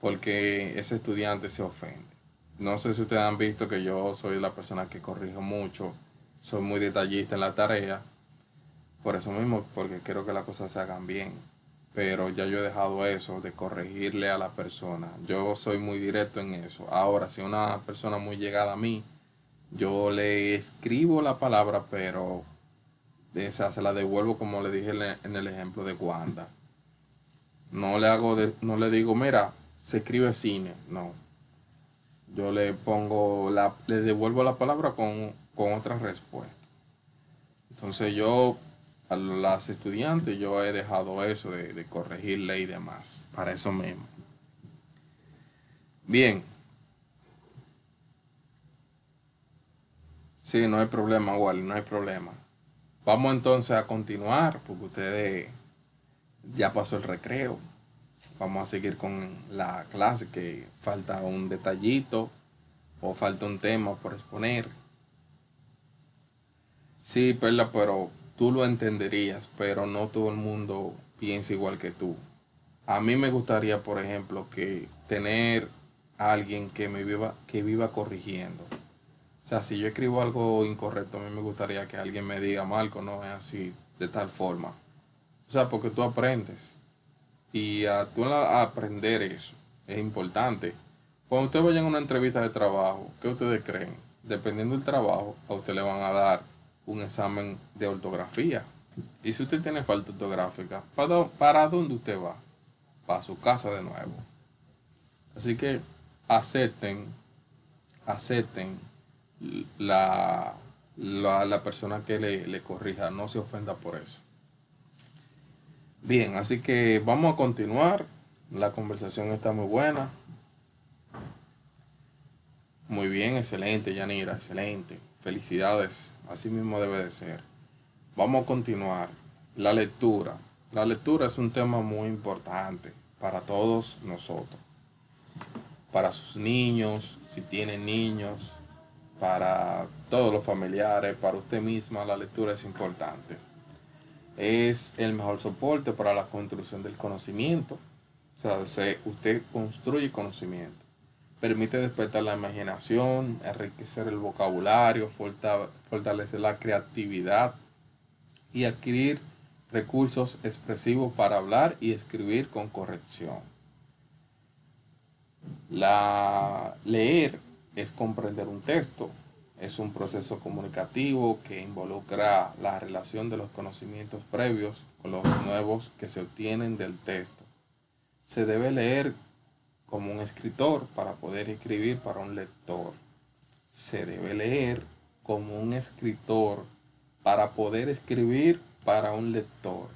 Speaker 1: porque ese estudiante se ofende. No sé si ustedes han visto que yo soy la persona que corrijo mucho, soy muy detallista en la tarea, por eso mismo, porque quiero que las cosas se hagan bien pero ya yo he dejado eso de corregirle a la persona. Yo soy muy directo en eso. Ahora, si una persona muy llegada a mí, yo le escribo la palabra, pero esa se la devuelvo como le dije en el ejemplo de Wanda. No le hago de, no le digo, mira, se escribe cine, no. Yo le pongo la, le devuelvo la palabra con, con otra respuesta. Entonces yo las estudiantes yo he dejado eso de, corregirle y demás, para eso mismo. Bien. si, no hay problema, Wally, no hay problema. Vamos entonces a continuar, porque ustedes ya pasó el recreo. Vamos a seguir con la clase que falta un detallito o falta un tema por exponer. Sí, Perla, pero tú lo entenderías, pero no todo el mundo piensa igual que tú. A mí me gustaría, por ejemplo, que tener a alguien que me viva, que viva corrigiendo. O sea, si yo escribo algo incorrecto, a mí me gustaría que alguien me diga, Marco, no es así, de tal forma. O sea, porque tú aprendes. Y a, tú aprender eso es importante. Cuando ustedes vayan a una entrevista de trabajo, ¿qué ustedes creen? Dependiendo del trabajo, a usted le van a dar un examen de ortografía. Y si usted tiene falta ortográfica, ¿para, para dónde usted va? Para su casa de nuevo. Así que acepten, acepten la, la, la persona que le, le corrija, no se ofenda por eso. Bien, así que vamos a continuar. La conversación está muy buena. Muy bien, excelente, Yanira, excelente. Felicidades así mismo debe de ser. Vamos a continuar. La lectura. La lectura es un tema muy importante para todos nosotros. Para sus niños, si tienen niños, para todos los familiares, para usted misma, la lectura es importante. Es el mejor soporte para la construcción del conocimiento. O sea, usted construye conocimiento permite despertar la imaginación, enriquecer el vocabulario, fortalecer la creatividad y adquirir recursos expresivos para hablar y escribir con corrección. La leer es comprender un texto, es un proceso comunicativo que involucra la relación de los conocimientos previos con los nuevos que se obtienen del texto. Se debe leer como un escritor para poder escribir para un lector. Se debe leer como un escritor para poder escribir para un lector.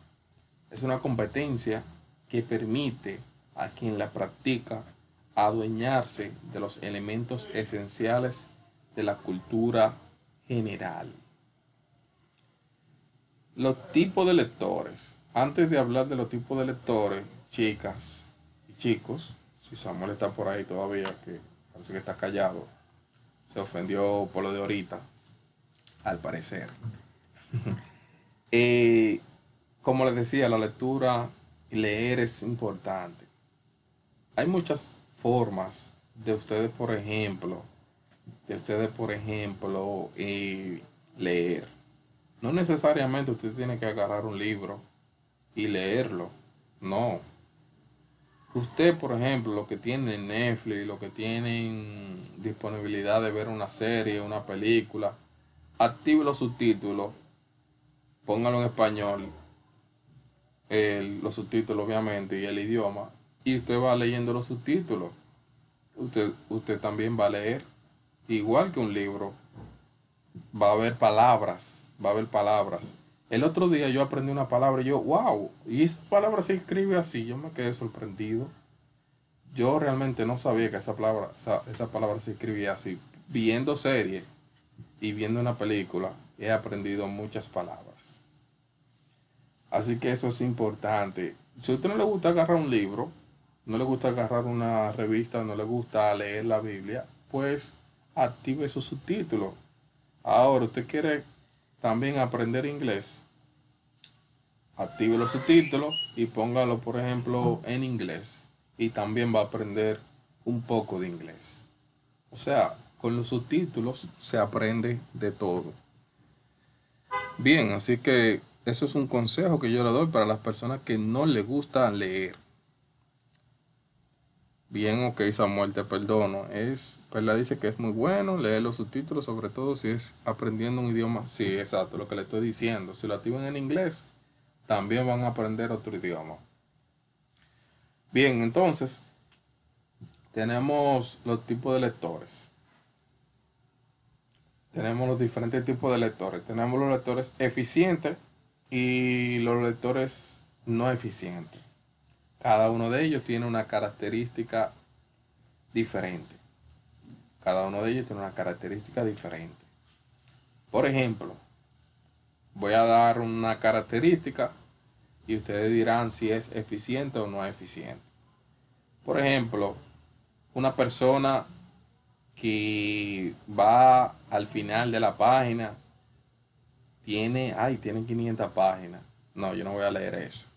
Speaker 1: Es una competencia que permite a quien la practica adueñarse de los elementos esenciales de la cultura general. Los tipos de lectores. Antes de hablar de los tipos de lectores, chicas y chicos, si Samuel está por ahí todavía, que parece que está callado, se ofendió por lo de ahorita, al parecer. Eh, como les decía, la lectura y leer es importante. Hay muchas formas de ustedes, por ejemplo, de ustedes, por ejemplo, eh, leer. No necesariamente usted tiene que agarrar un libro y leerlo. No, Usted, por ejemplo, lo que tiene Netflix, lo que tienen disponibilidad de ver una serie, una película, active los subtítulos, póngalo en español, los subtítulos obviamente y el idioma, y usted va leyendo los subtítulos. Usted, usted también va a leer, igual que un libro, va a haber palabras, va a haber palabras. El otro día yo aprendí una palabra y yo, wow, y esa palabra se escribe así, yo me quedé sorprendido. Yo realmente no sabía que esa palabra, palabra se escribía así. Viendo series y viendo una película, he aprendido muchas palabras. Así que eso es importante. Si a usted no le gusta agarrar un libro, no le gusta agarrar una revista, no le gusta leer la Biblia, pues active su subtítulo. Ahora, usted quiere también aprender inglés. Active los subtítulos y póngalo, por ejemplo, en inglés. Y también va a aprender un poco de inglés. O sea, con los subtítulos se aprende de todo. Bien, así que eso es un consejo que yo le doy para las personas que no les gusta leer. Bien, ok, Samuel, te perdono. Es, pero pues, dice que es muy bueno leer los subtítulos, sobre todo si es aprendiendo un idioma. Sí, exacto, lo que le estoy diciendo. Si lo activan en inglés, también van a aprender otro idioma. Bien, entonces, tenemos los tipos de lectores. Tenemos los diferentes tipos de lectores. Tenemos los lectores eficientes y los lectores no eficientes. Cada uno de ellos tiene una característica diferente. Cada uno de ellos tiene una característica diferente. Por ejemplo, voy a dar una característica y ustedes dirán si es eficiente o no es eficiente. Por ejemplo, una persona que va al final de la página tiene, ay, tiene 500 páginas. No, yo no voy a leer eso.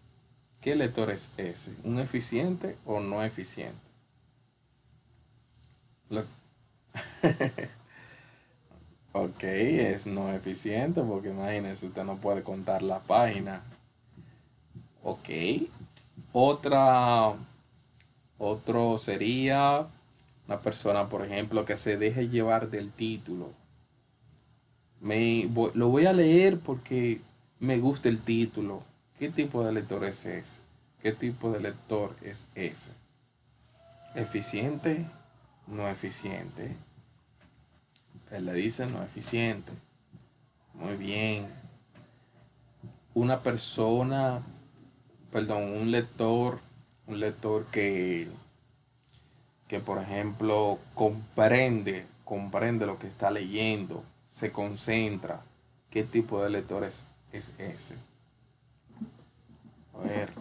Speaker 1: ¿Qué lector es ese? ¿Un eficiente o no eficiente? ok, es no eficiente porque imagínense, usted no puede contar la página. Ok. Otra, otro sería una persona, por ejemplo, que se deje llevar del título. Me, lo voy a leer porque me gusta el título ¿Qué tipo de lector es ese? ¿Qué tipo de lector es ese? ¿Eficiente? No eficiente. Él le dice no eficiente. Muy bien. Una persona, perdón, un lector, un lector que, que por ejemplo comprende, comprende lo que está leyendo, se concentra. ¿Qué tipo de lector es, es ese? A ver,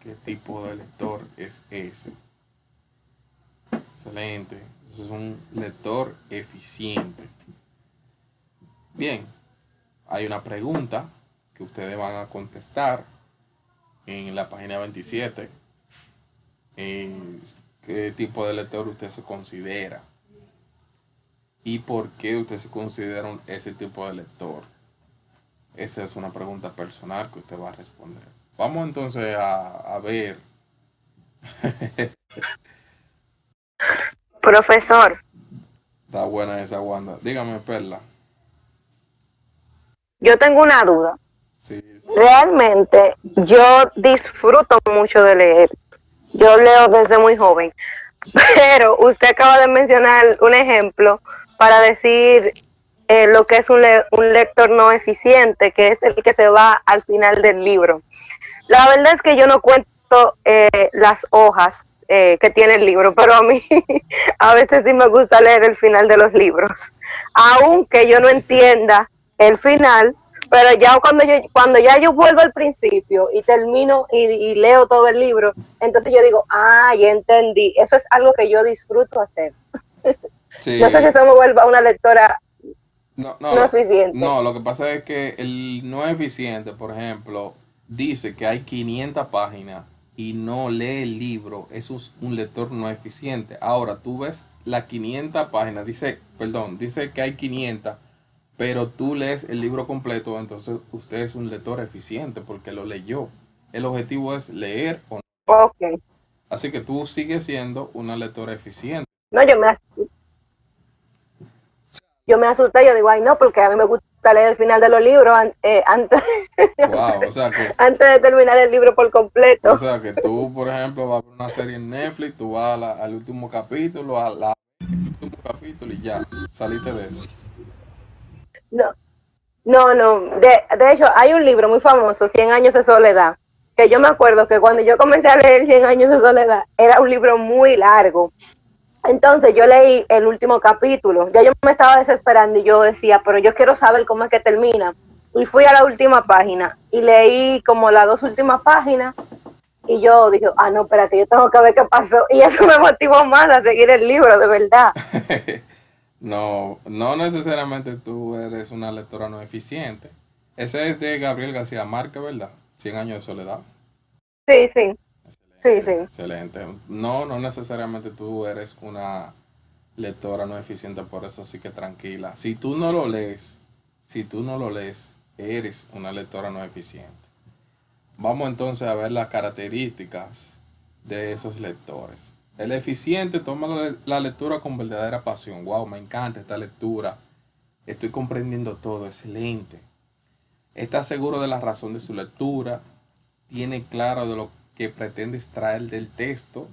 Speaker 1: ¿qué tipo de lector es ese? Excelente. Es un lector eficiente. Bien, hay una pregunta que ustedes van a contestar en la página 27. ¿Qué tipo de lector usted se considera? ¿Y por qué usted se considera ese tipo de lector? Esa es una pregunta personal que usted va a responder. Vamos entonces a, ver.
Speaker 2: Profesor.
Speaker 1: Está buena esa guanda.
Speaker 2: Dígame, Perla. Yo tengo una duda. Realmente yo disfruto mucho de leer. Yo leo desde muy joven. Pero usted acaba de mencionar un ejemplo para decir eh, lo que es un, un lector no eficiente, que es el que se va al final del libro. La verdad es que yo no cuento eh, las hojas eh, que tiene el libro, pero a mí a veces sí me gusta leer el final de los libros, aunque yo no entienda el final, pero ya cuando yo, cuando ya yo vuelvo al principio y termino y, leo todo el libro, entonces yo digo, ay, ah, ya entendí, eso es algo que yo disfruto hacer. No sé si eso me vuelva una lectora
Speaker 1: no, no, no eficiente. No, lo que pasa es que el no eficiente, por ejemplo, dice que hay 500 páginas y no lee el libro, eso es un lector no eficiente. Ahora, tú ves la 500 páginas, dice, perdón, dice que hay 500, pero tú lees el libro completo, entonces usted es un lector eficiente porque lo leyó. El objetivo es leer o no. Así que tú sigues siendo una lectora eficiente. No, yo
Speaker 2: me asusté. Yo me asusté, yo digo, ay, no, porque a mí me gusta leer el final de los libros eh, antes, antes de terminar el libro por completo. O sea
Speaker 1: que tú, por ejemplo, vas a ver una serie en Netflix, tú vas al último capítulo, a al último capítulo y ya, saliste
Speaker 2: de eso. No, no, no. De, de hecho, hay un libro muy famoso, cien años de soledad, que yo me acuerdo que cuando yo comencé a leer cien años de soledad, era un libro muy largo entonces yo leí el último capítulo, ya yo me estaba desesperando y yo decía, pero yo quiero saber cómo es que termina. Y fui a la última página y leí como las dos últimas páginas y yo dije, ah, no, espérate, yo tengo que ver qué pasó. Y eso me motivó más a seguir el libro, de verdad.
Speaker 1: no, no necesariamente tú eres una lectora no eficiente. Ese es de Gabriel García Márquez, ¿verdad? Cien años de soledad.
Speaker 2: Sí, sí. Excelente.
Speaker 1: No, no necesariamente tú eres una lectora no eficiente por eso, así que tranquila. Si tú no lo lees, si tú no lo lees, eres una lectora no eficiente. Vamos entonces a ver las características de esos lectores. El eficiente toma la, lectura con verdadera pasión. Wow, me encanta esta lectura. Estoy comprendiendo todo, excelente. Está seguro de la razón de su lectura. Tiene claro de lo que que pretendes traer del texto,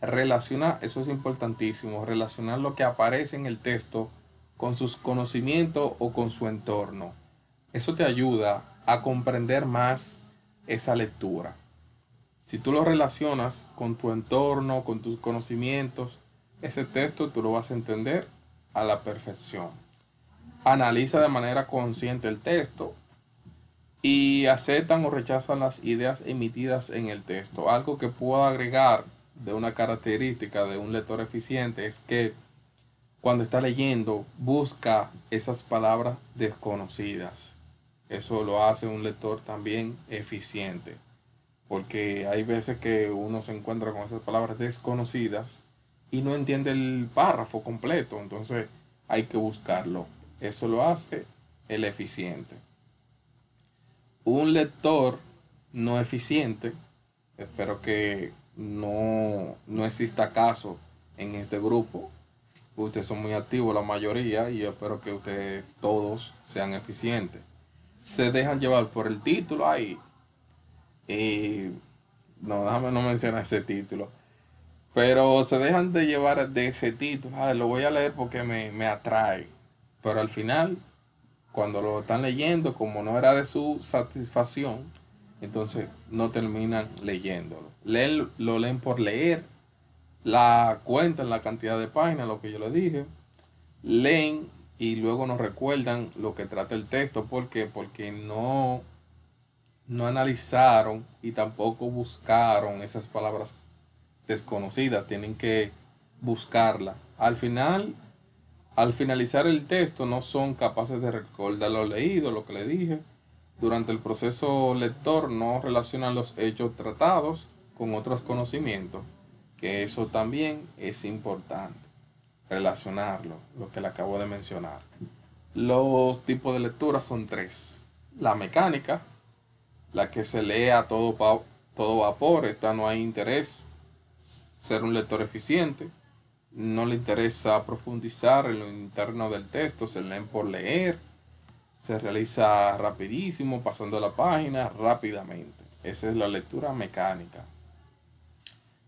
Speaker 1: relaciona eso es importantísimo, relacionar lo que aparece en el texto con sus conocimientos o con su entorno. Eso te ayuda a comprender más esa lectura. Si tú lo relacionas con tu entorno, con tus conocimientos, ese texto tú lo vas a entender a la perfección. Analiza de manera consciente el texto, y aceptan o rechazan las ideas emitidas en el texto. Algo que puedo agregar de una característica de un lector eficiente es que cuando está leyendo busca esas palabras desconocidas. Eso lo hace un lector también eficiente, porque hay veces que uno se encuentra con esas palabras desconocidas y no entiende el párrafo completo, entonces hay que buscarlo. Eso lo hace el eficiente un lector no eficiente, espero que no, exista caso en este grupo. Ustedes son muy activos, la mayoría, y yo espero que ustedes todos sean eficientes. Se dejan llevar por el título ahí. Eh, no, déjame no mencionar ese título. Pero se dejan de llevar de ese título. Ah, lo voy a leer porque me, me atrae. Pero al final cuando lo están leyendo, como no era de su satisfacción, entonces no terminan leyéndolo. lo leen por leer, la cuentan la cantidad de páginas, lo que yo les dije, leen y luego nos recuerdan lo que trata el texto. ¿Por qué? Porque no, no analizaron y tampoco buscaron esas palabras desconocidas, tienen que buscarla. Al final al finalizar el texto no son capaces de recordar lo leído, lo que le dije. Durante el proceso lector no relacionan los hechos tratados con otros conocimientos, que eso también es importante, relacionarlo, lo que le acabo de mencionar. Los tipos de lectura son tres. La mecánica, la que se lee a todo, todo vapor, esta no hay interés, ser un lector eficiente no le interesa profundizar en lo interno del texto, se leen por leer, se realiza rapidísimo, pasando la página rápidamente. Esa es la lectura mecánica.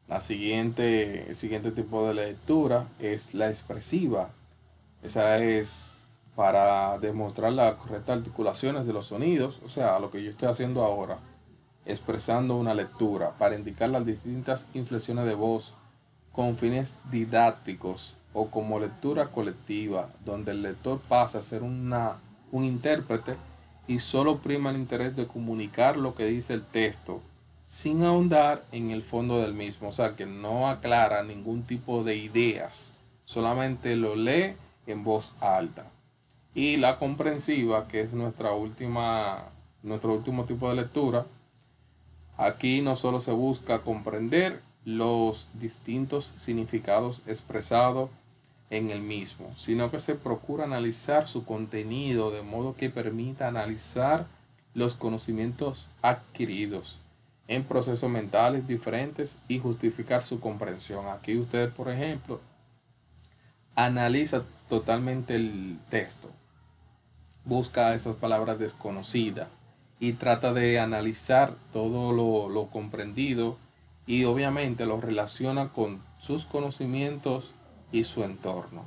Speaker 1: La siguiente, el siguiente tipo de lectura es la expresiva. Esa es para demostrar las correctas articulaciones de los sonidos, o sea, lo que yo estoy haciendo ahora, expresando una lectura, para indicar las distintas inflexiones de voz, con fines didácticos o como lectura colectiva, donde el lector pasa a ser una, un intérprete y solo prima el interés de comunicar lo que dice el texto, sin ahondar en el fondo del mismo, o sea que no aclara ningún tipo de ideas, solamente lo lee en voz alta. Y la comprensiva, que es nuestra última, nuestro último tipo de lectura, aquí no solo se busca comprender los distintos significados expresados en el mismo, sino que se procura analizar su contenido de modo que permita analizar los conocimientos adquiridos en procesos mentales diferentes y justificar su comprensión. Aquí usted, por ejemplo, analiza totalmente el texto, busca esas palabras desconocidas y trata de analizar todo lo, lo comprendido y obviamente lo relaciona con sus conocimientos y su entorno.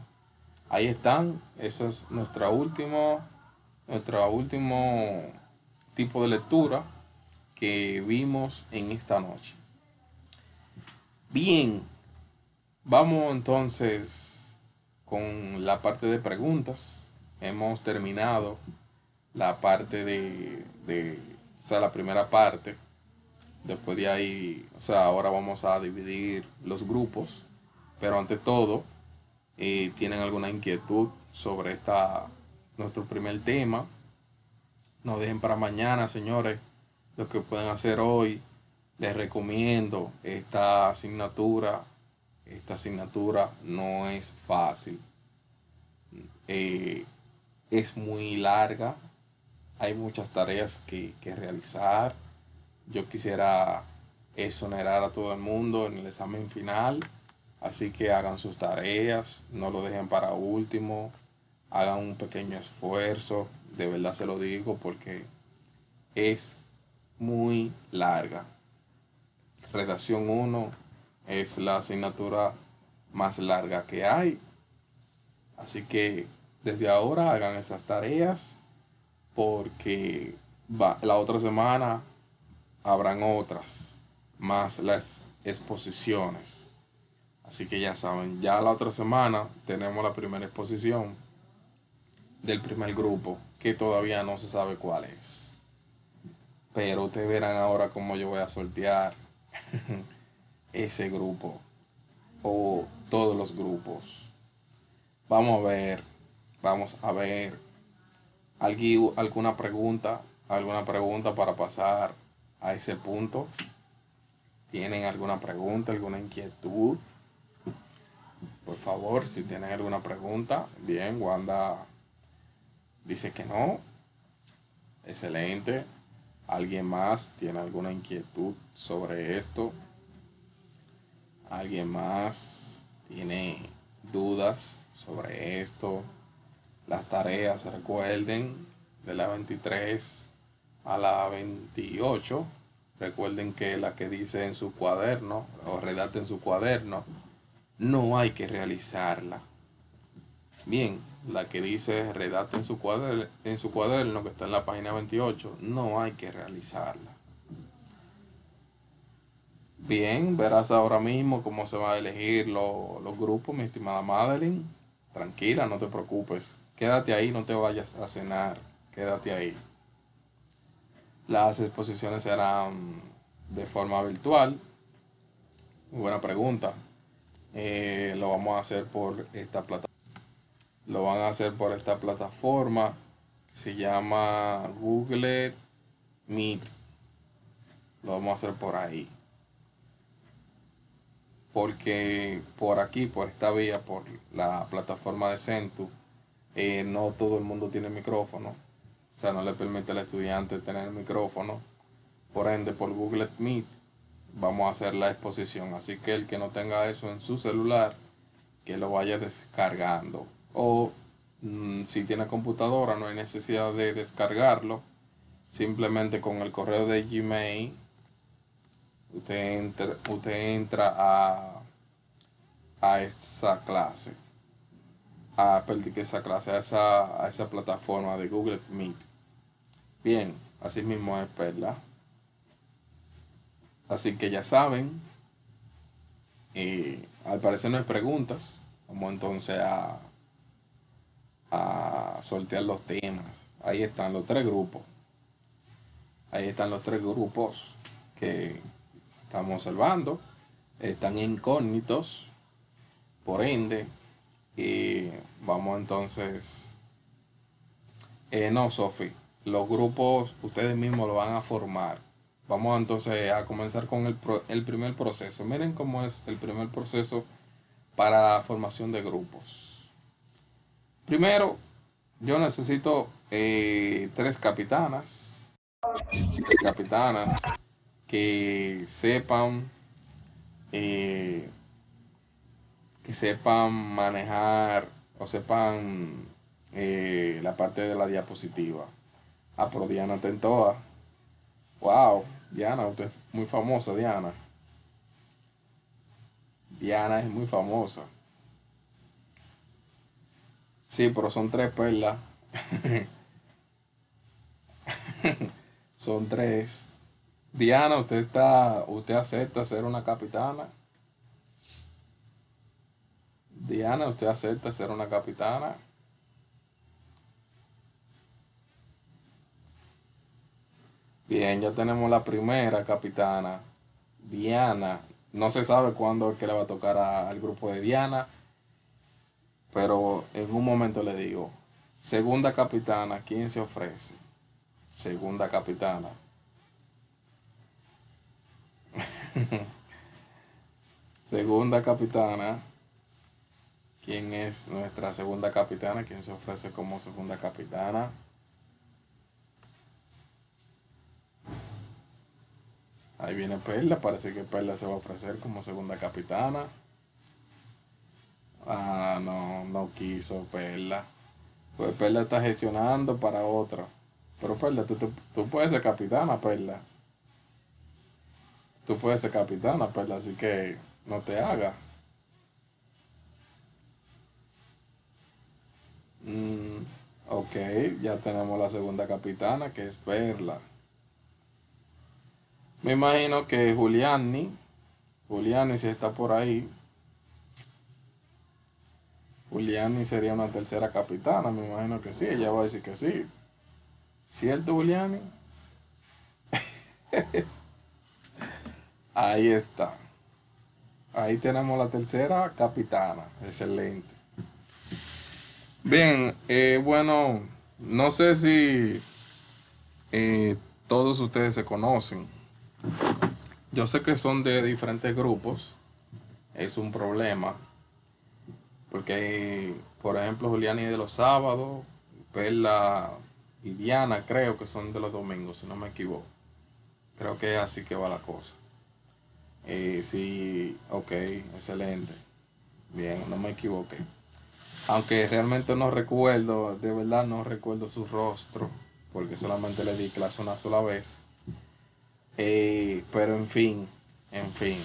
Speaker 1: Ahí están, Eso es nuestra última, nuestro último tipo de lectura que vimos en esta noche. Bien, vamos entonces con la parte de preguntas. Hemos terminado la parte de, de o sea, la primera parte Después de ahí, o sea, ahora vamos a dividir los grupos, pero ante todo, eh, tienen alguna inquietud sobre esta, nuestro primer tema, nos dejen para mañana, señores, lo que pueden hacer hoy. Les recomiendo esta asignatura. Esta asignatura no es fácil. Eh, es muy larga. Hay muchas tareas que, que realizar. Yo quisiera exonerar a todo el mundo en el examen final. Así que hagan sus tareas, no lo dejen para último, hagan un pequeño esfuerzo, de verdad se lo digo porque es muy larga. Redacción 1 es la asignatura más larga que hay. Así que desde ahora hagan esas tareas porque la otra semana habrán otras, más las exposiciones. Así que ya saben, ya la otra semana tenemos la primera exposición del primer grupo, que todavía no se sabe cuál es. Pero ustedes verán ahora cómo yo voy a sortear ese grupo o todos los grupos. Vamos a ver, vamos a ver. ¿Alguna pregunta? ¿Alguna pregunta para pasar a ese punto. ¿Tienen alguna pregunta, alguna inquietud? Por favor, si tienen alguna pregunta, bien, Wanda dice que no. Excelente. ¿Alguien más tiene alguna inquietud sobre esto? ¿Alguien más tiene dudas sobre esto? Las tareas, recuerden, de la 23 a la 28. Recuerden que la que dice en su cuaderno o redacta en su cuaderno, no hay que realizarla. Bien, la que dice redacta en su, cuaderno, en su cuaderno, que está en la página 28, no hay que realizarla. Bien, verás ahora mismo cómo se van a elegir los, los grupos, mi estimada Madeline. Tranquila, no te preocupes. Quédate ahí, no te vayas a cenar. Quédate ahí. Las exposiciones serán de forma virtual. buena pregunta. Eh, lo vamos a hacer por esta plataforma. Lo van a hacer por esta plataforma. se llama Google Meet. Lo vamos a hacer por ahí. Porque por aquí, por esta vía, por la plataforma de Centu, eh, no todo el mundo tiene micrófono. O sea, no le permite al estudiante tener el micrófono. Por ende, por Google Meet vamos a hacer la exposición. Así que el que no tenga eso en su celular, que lo vaya descargando. O mm, si tiene computadora, no hay necesidad de descargarlo. Simplemente con el correo de Gmail, usted entra, usted entra a esa clase a que esa clase, a esa, a esa plataforma de Google Meet. Bien, así mismo es, pues, ¿verdad? Así que ya saben, y al parecer no hay preguntas. Vamos entonces a, a sortear los temas. Ahí están los tres grupos. Ahí están los tres grupos que estamos observando. Están incógnitos. Por ende, y vamos entonces. Eh, no, Sofi, los grupos ustedes mismos lo van a formar. Vamos entonces a comenzar con el, el primer proceso. Miren cómo es el primer proceso para la formación de grupos. Primero, yo necesito eh, tres capitanas. capitanas que sepan eh, que sepan manejar o sepan eh, la parte de la diapositiva. Ah, pero Diana Tentoa. Wow, Diana, usted es muy famosa, Diana. Diana es muy famosa. Sí, pero son tres perlas. son tres. Diana, usted está, usted acepta ser una capitana. Diana, usted acepta ser una capitana. Bien, ya tenemos la primera capitana, Diana. No se sabe cuándo es que le va a tocar al grupo de Diana, pero en un momento le digo, segunda capitana, ¿quién se ofrece? Segunda capitana. segunda capitana. Quién es nuestra segunda capitana, ¿Quién se ofrece como segunda capitana. Ahí viene Perla, parece que Perla se va a ofrecer como segunda capitana. Ah, no, no quiso Perla. Pues Perla está gestionando para otro. Pero Perla, tú, tú, tú puedes ser capitana, Perla. Tú puedes ser capitana, Perla, así que no te hagas. Mm, ok, ya tenemos la segunda capitana que es Perla. Me imagino que Giuliani, Juliani si está por ahí, Giuliani sería una tercera capitana, me imagino que sí, ella va a decir que sí. ¿Cierto, Juliani? ahí está. Ahí tenemos la tercera capitana, excelente. Bien, eh, bueno, no sé si eh, todos ustedes se conocen. Yo sé que son de diferentes grupos. Es un problema. Porque hay, por ejemplo, Juliani de los sábados, Perla y Diana creo que son de los domingos, si no me equivoco. Creo que así que va la cosa. Eh, sí, ok, excelente. Bien, no me equivoqué. Aunque realmente no recuerdo, de verdad no recuerdo su rostro, porque solamente le di clase una sola vez. Eh, pero en fin, en fin.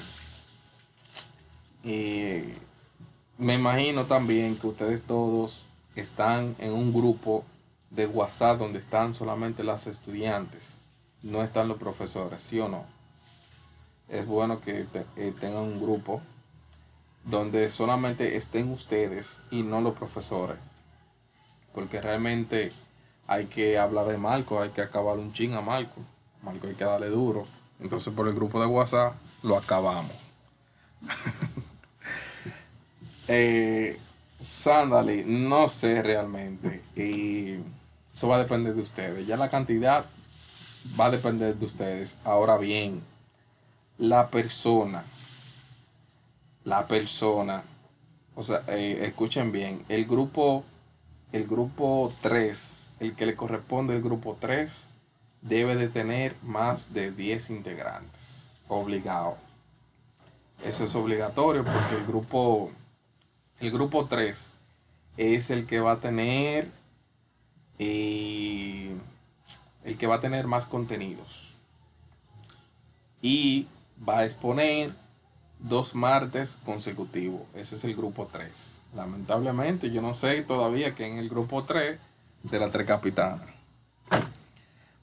Speaker 1: Eh, me imagino también que ustedes todos están en un grupo de WhatsApp donde están solamente las estudiantes, no están los profesores, ¿sí o no? Es bueno que eh, tengan un grupo donde solamente estén ustedes y no los profesores. Porque realmente hay que hablar de Marco, hay que acabar un ching a Marco. Marco hay que darle duro. Entonces por el grupo de WhatsApp lo acabamos. eh, Sandali, no sé realmente. Y eso va a depender de ustedes. Ya la cantidad va a depender de ustedes. Ahora bien, la persona la persona, o sea, eh, escuchen bien, el grupo, el grupo 3, el que le corresponde al grupo 3, debe de tener más de 10 integrantes, obligado. Eso es obligatorio porque el grupo, el grupo 3 es el que va a tener eh, el que va a tener más contenidos y va a exponer dos martes consecutivos. Ese es el grupo 3. Lamentablemente, yo no sé todavía que en el grupo 3 de la tres Capitanas.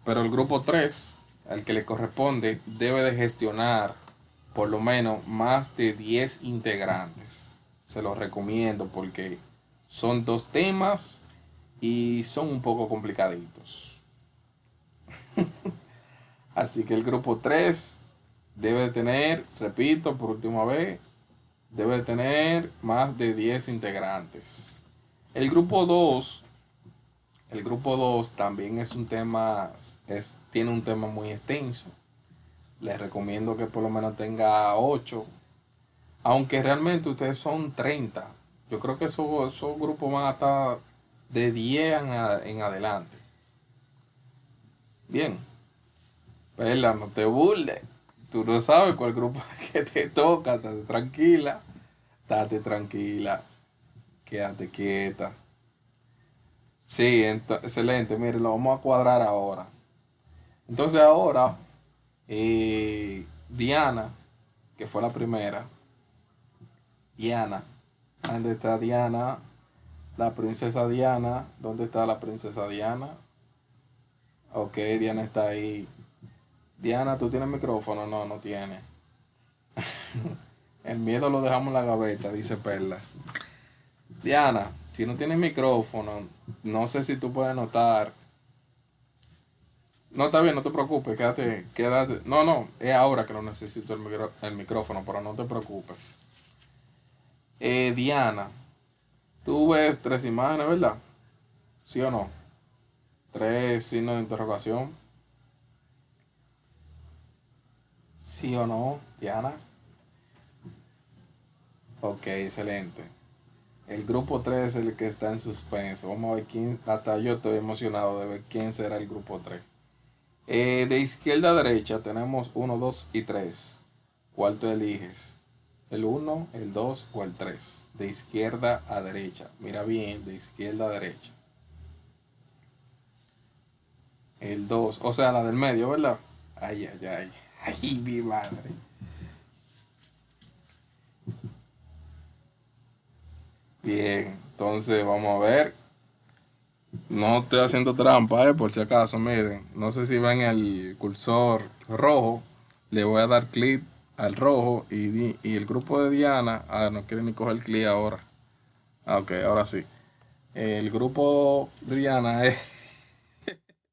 Speaker 1: Pero el grupo 3, al que le corresponde, debe de gestionar por lo menos más de 10 integrantes. Se los recomiendo porque son dos temas y son un poco complicaditos. Así que el grupo 3 debe tener, repito por última vez, debe tener más de 10 integrantes. El grupo 2, el grupo 2 también es un tema, es, tiene un tema muy extenso. Les recomiendo que por lo menos tenga 8, aunque realmente ustedes son 30. Yo creo que esos, grupos van a estar de 10 en, adelante. Bien. Perla, no te burles tú no sabes cuál grupo que te toca, estate tranquila, Date tranquila, quédate quieta. Sí, excelente, mire, lo vamos a cuadrar ahora. Entonces ahora, eh, Diana, que fue la primera, Diana, ¿dónde está Diana? La princesa Diana, ¿dónde está la princesa Diana? Ok, Diana está ahí Diana, ¿tú tienes micrófono? No, no tiene. el miedo lo dejamos en la gaveta, dice Perla. Diana, si no tienes micrófono, no sé si tú puedes notar. No, está bien, no te preocupes, quédate, quédate. No, no, es ahora que lo necesito el, micrófono, pero no te preocupes. Eh, Diana, tú ves tres imágenes, ¿verdad? ¿Sí o no? Tres signos de interrogación. ¿Sí o no, Diana? Ok, excelente. El grupo 3 es el que está en suspenso. Vamos a ver quién. Hasta yo estoy emocionado de ver quién será el grupo 3. Eh, de izquierda a derecha tenemos 1, 2 y 3. ¿Cuál tú eliges? ¿El 1, el 2 o el 3? De izquierda a derecha. Mira bien, de izquierda a derecha. El 2, o sea, la del medio, ¿verdad? Ay, ay, ay. Ay, mi madre. Bien, entonces vamos a ver. No estoy haciendo trampa, eh, por si acaso, miren. No sé si ven el cursor rojo. Le voy a dar clic al rojo y, y, el grupo de Diana. Ah, no quiere ni coger clic ahora. Ah, ok, ahora sí. El grupo de Diana es...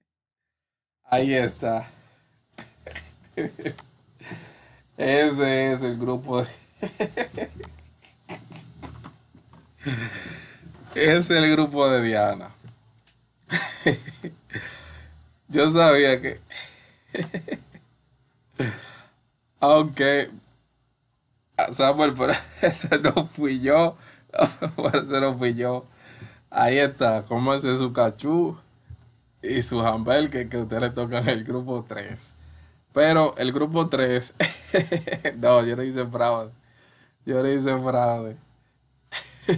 Speaker 1: Ahí está. Ese es el grupo de... es el grupo de Diana. Yo sabía que... Aunque... Ah, Samuel, pero ese no fui yo. no fui yo. Ahí está, cómase su cachú y su jambel que, que ustedes tocan el grupo 3. Pero el grupo 3, no, yo le hice fraude. Yo le hice fraude.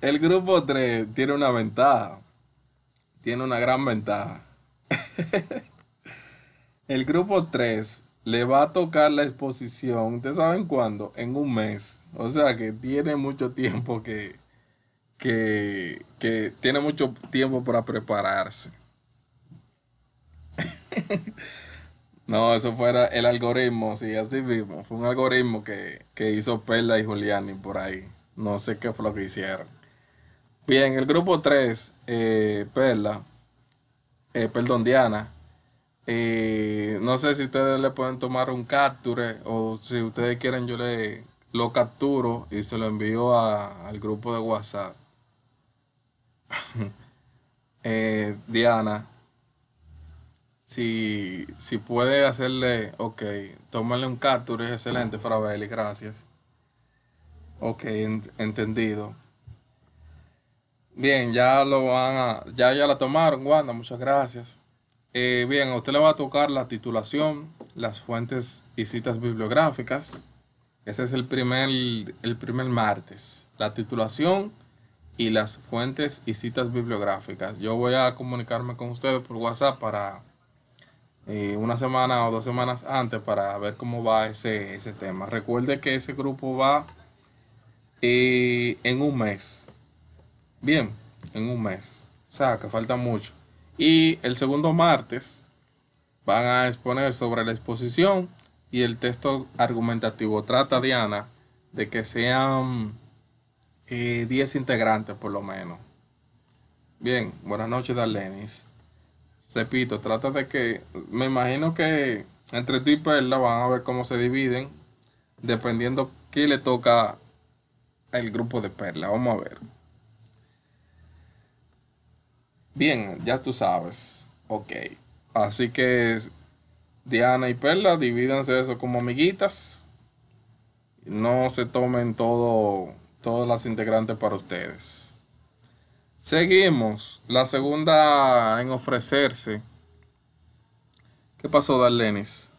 Speaker 1: el grupo 3 tiene una ventaja. Tiene una gran ventaja. el grupo 3 le va a tocar la exposición, ¿ustedes saben cuándo? En un mes. O sea que tiene mucho tiempo que, que, que tiene mucho tiempo para prepararse. No, eso fuera el algoritmo, sí, así mismo. Fue un algoritmo que, hizo Perla y Juliani por ahí. No sé qué fue lo que hicieron. Bien, el grupo 3, eh, Perla, eh, perdón, Diana. Eh, no sé si ustedes le pueden tomar un capture o si ustedes quieren yo le lo capturo y se lo envío al grupo de WhatsApp. eh, Diana, si, puede hacerle, ok, tómale un capture, es excelente, Fravelli, gracias. Ok, entendido. Bien, ya lo van a, ya, la tomaron, Wanda, muchas gracias. Eh, bien, a usted le va a tocar la titulación, las fuentes y citas bibliográficas. Ese es el primer, el primer martes. La titulación y las fuentes y citas bibliográficas. Yo voy a comunicarme con ustedes por WhatsApp para eh, una semana o dos semanas antes para ver cómo va ese, tema. Recuerde que ese grupo va eh, en un mes. Bien, en un mes. O sea, que falta mucho. Y el segundo martes van a exponer sobre la exposición y el texto argumentativo. Trata Diana de que sean 10 eh, integrantes por lo menos. Bien, buenas noches, Darlenis repito, trata de que, me imagino que entre tú y Perla van a ver cómo se dividen, dependiendo qué le toca al grupo de Perla. Vamos a ver. Bien, ya tú sabes. Ok. Así que Diana y Perla, divídanse eso como amiguitas. No se tomen todo, todas las integrantes para ustedes. Seguimos. La segunda en ofrecerse. ¿Qué pasó, Darlenis?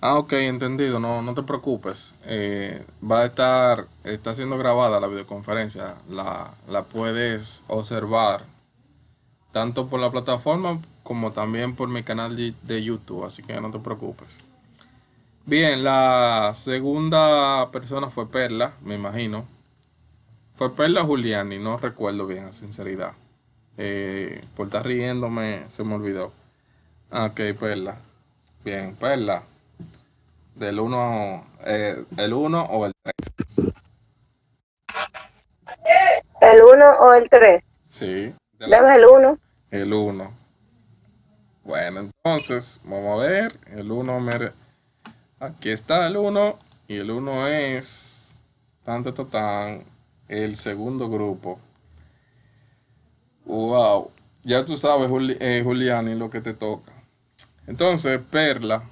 Speaker 1: Ah, ok, entendido. No, no te preocupes. Eh, va a estar, está siendo grabada la videoconferencia. La, la puedes observar tanto por la plataforma como también por mi canal de YouTube. Así que no te preocupes. Bien, la segunda persona fue Perla, me imagino. Fue Perla Juliani, no recuerdo bien, a sinceridad. Eh, por estar riéndome, se me olvidó. Ok, Perla. Bien, Perla. Del 1 eh, el 1 o el 3.
Speaker 2: ¿El 1 o el 3?
Speaker 1: Sí. el 1. El 1. Bueno, entonces, vamos a ver. El 1 me... Aquí está el 1. Y el 1 es... tanto tan, tan, tan el segundo grupo. Wow, ya tú sabes, eh, Juliani, lo que te toca. Entonces, Perla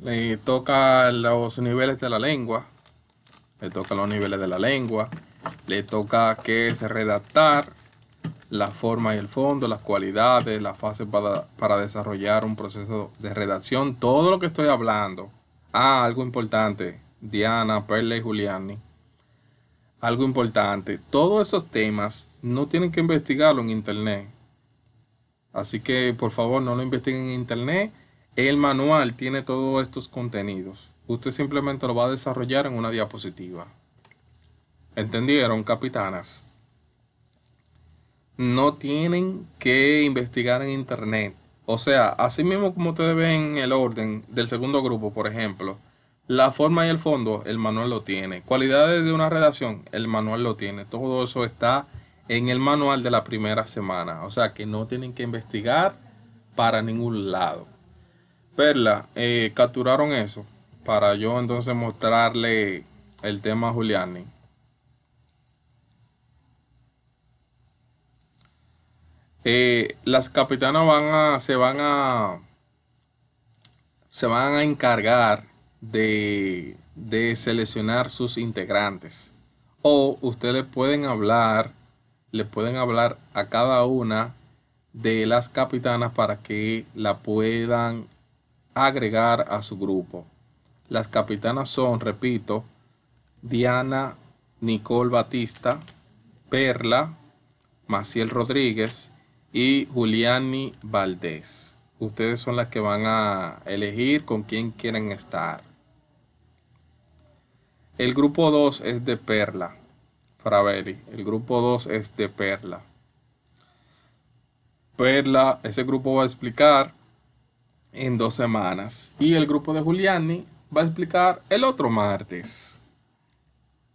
Speaker 1: le toca los niveles de la lengua, le toca los niveles de la lengua, le toca que es redactar, la forma y el fondo, las cualidades, las fases para, para desarrollar un proceso de redacción, todo lo que estoy hablando. Ah, algo importante, Diana, Perla y Juliani algo importante, todos esos temas no tienen que investigarlo en Internet. Así que por favor no lo investiguen en Internet. El manual tiene todos estos contenidos. Usted simplemente lo va a desarrollar en una diapositiva. ¿Entendieron, capitanas? No tienen que investigar en Internet. O sea, así mismo como ustedes ven el orden del segundo grupo, por ejemplo, la forma y el fondo, el manual lo tiene. Cualidades de una redacción, el manual lo tiene. Todo eso está en el manual de la primera semana. O sea que no tienen que investigar para ningún lado. Perla, eh, capturaron eso para yo entonces mostrarle el tema a Juliani. Eh, las capitanas van a, se van a, se van a encargar de, de seleccionar sus integrantes. O ustedes pueden hablar, le pueden hablar a cada una de las capitanas para que la puedan agregar a su grupo. Las capitanas son, repito, Diana Nicole Batista, Perla, Maciel Rodríguez y Juliani Valdés. Ustedes son las que van a elegir con quién quieren estar. El grupo 2 es de Perla. ver, El grupo 2 es de Perla. Perla, ese grupo va a explicar en dos semanas. Y el grupo de Giuliani va a explicar el otro martes.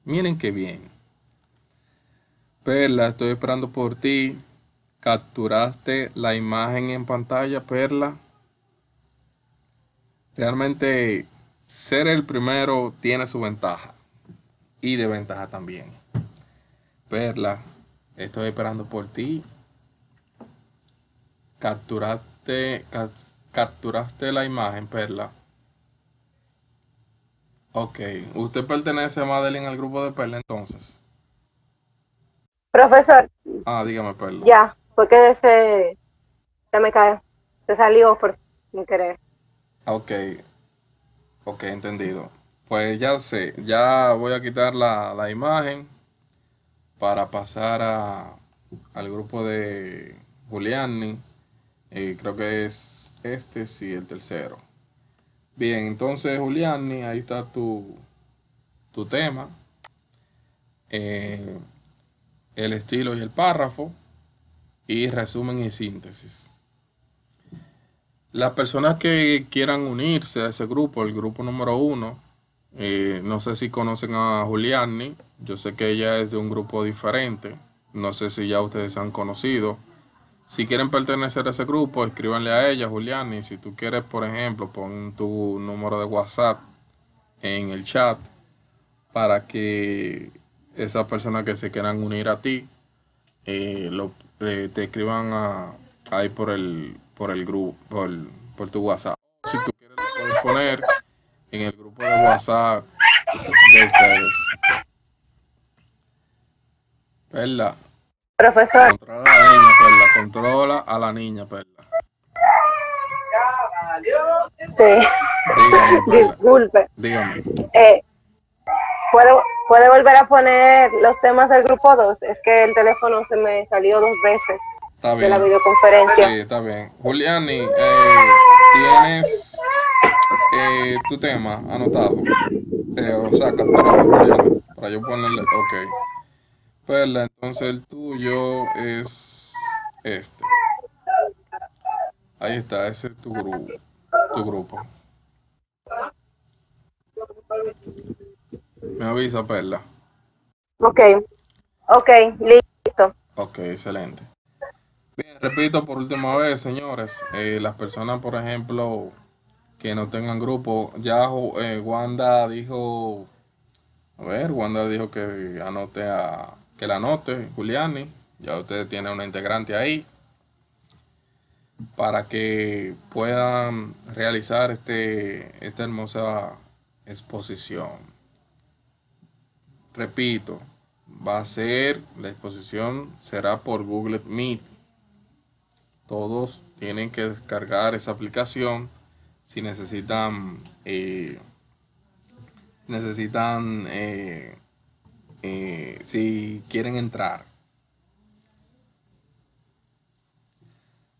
Speaker 1: Miren qué bien. Perla, estoy esperando por ti capturaste la imagen en pantalla, Perla. Realmente ser el primero tiene su ventaja y de ventaja también. Perla, estoy esperando por ti. Capturaste, capturaste la imagen, Perla. Ok, ¿usted pertenece, a Madeline, al grupo de Perla entonces? Profesor. Ah, dígame, Perla.
Speaker 2: Ya. Fue que se, me cae, se salió por sin querer.
Speaker 1: Ok, ok, entendido. Pues ya sé, ya voy a quitar la, imagen para pasar a, al grupo de Giuliani. y creo que es este, sí, el tercero. Bien, entonces Giuliani, ahí está tu, tu tema, eh, el estilo y el párrafo y resumen y síntesis. Las personas que quieran unirse a ese grupo, el grupo número uno, eh, no sé si conocen a Juliani, yo sé que ella es de un grupo diferente, no sé si ya ustedes han conocido. Si quieren pertenecer a ese grupo, escríbanle a ella, Juliani. Si tú quieres, por ejemplo, pon tu número de WhatsApp en el chat para que esas personas que se quieran unir a ti eh, lo te escriban a, ahí por el, por el grupo, por, por tu WhatsApp. Si tú quieres, puedes poner en el grupo de WhatsApp de ustedes. Perla.
Speaker 2: Profesor.
Speaker 1: Controla a la niña, Perla. Controla
Speaker 2: a la niña, Perla. Sí. Dígame, Perla. Disculpe. Dígame. Eh, ¿Puedo, ¿Puede volver a poner los temas del grupo 2? Es que el teléfono se me salió dos veces de la videoconferencia. Sí,
Speaker 1: está bien. Juliani, eh, ¿tienes eh, tu tema anotado? Eh, o sea, capturado, para yo ponerle... Ok. Perla, entonces el tuyo es este. Ahí está, ese es tu grupo. Tu grupo. Me avisa, Perla.
Speaker 2: Ok, ok, listo. Ok,
Speaker 1: excelente. Bien, repito por última vez, señores, eh, las personas, por ejemplo, que no tengan grupo, ya eh, Wanda dijo, a ver, Wanda dijo que anote a, que la anote, Juliani, ya usted tiene una integrante ahí, para que puedan realizar este, esta hermosa exposición. Repito, va a ser, la exposición será por Google Meet. Todos tienen que descargar esa aplicación si necesitan, eh, necesitan, eh, eh, si quieren entrar.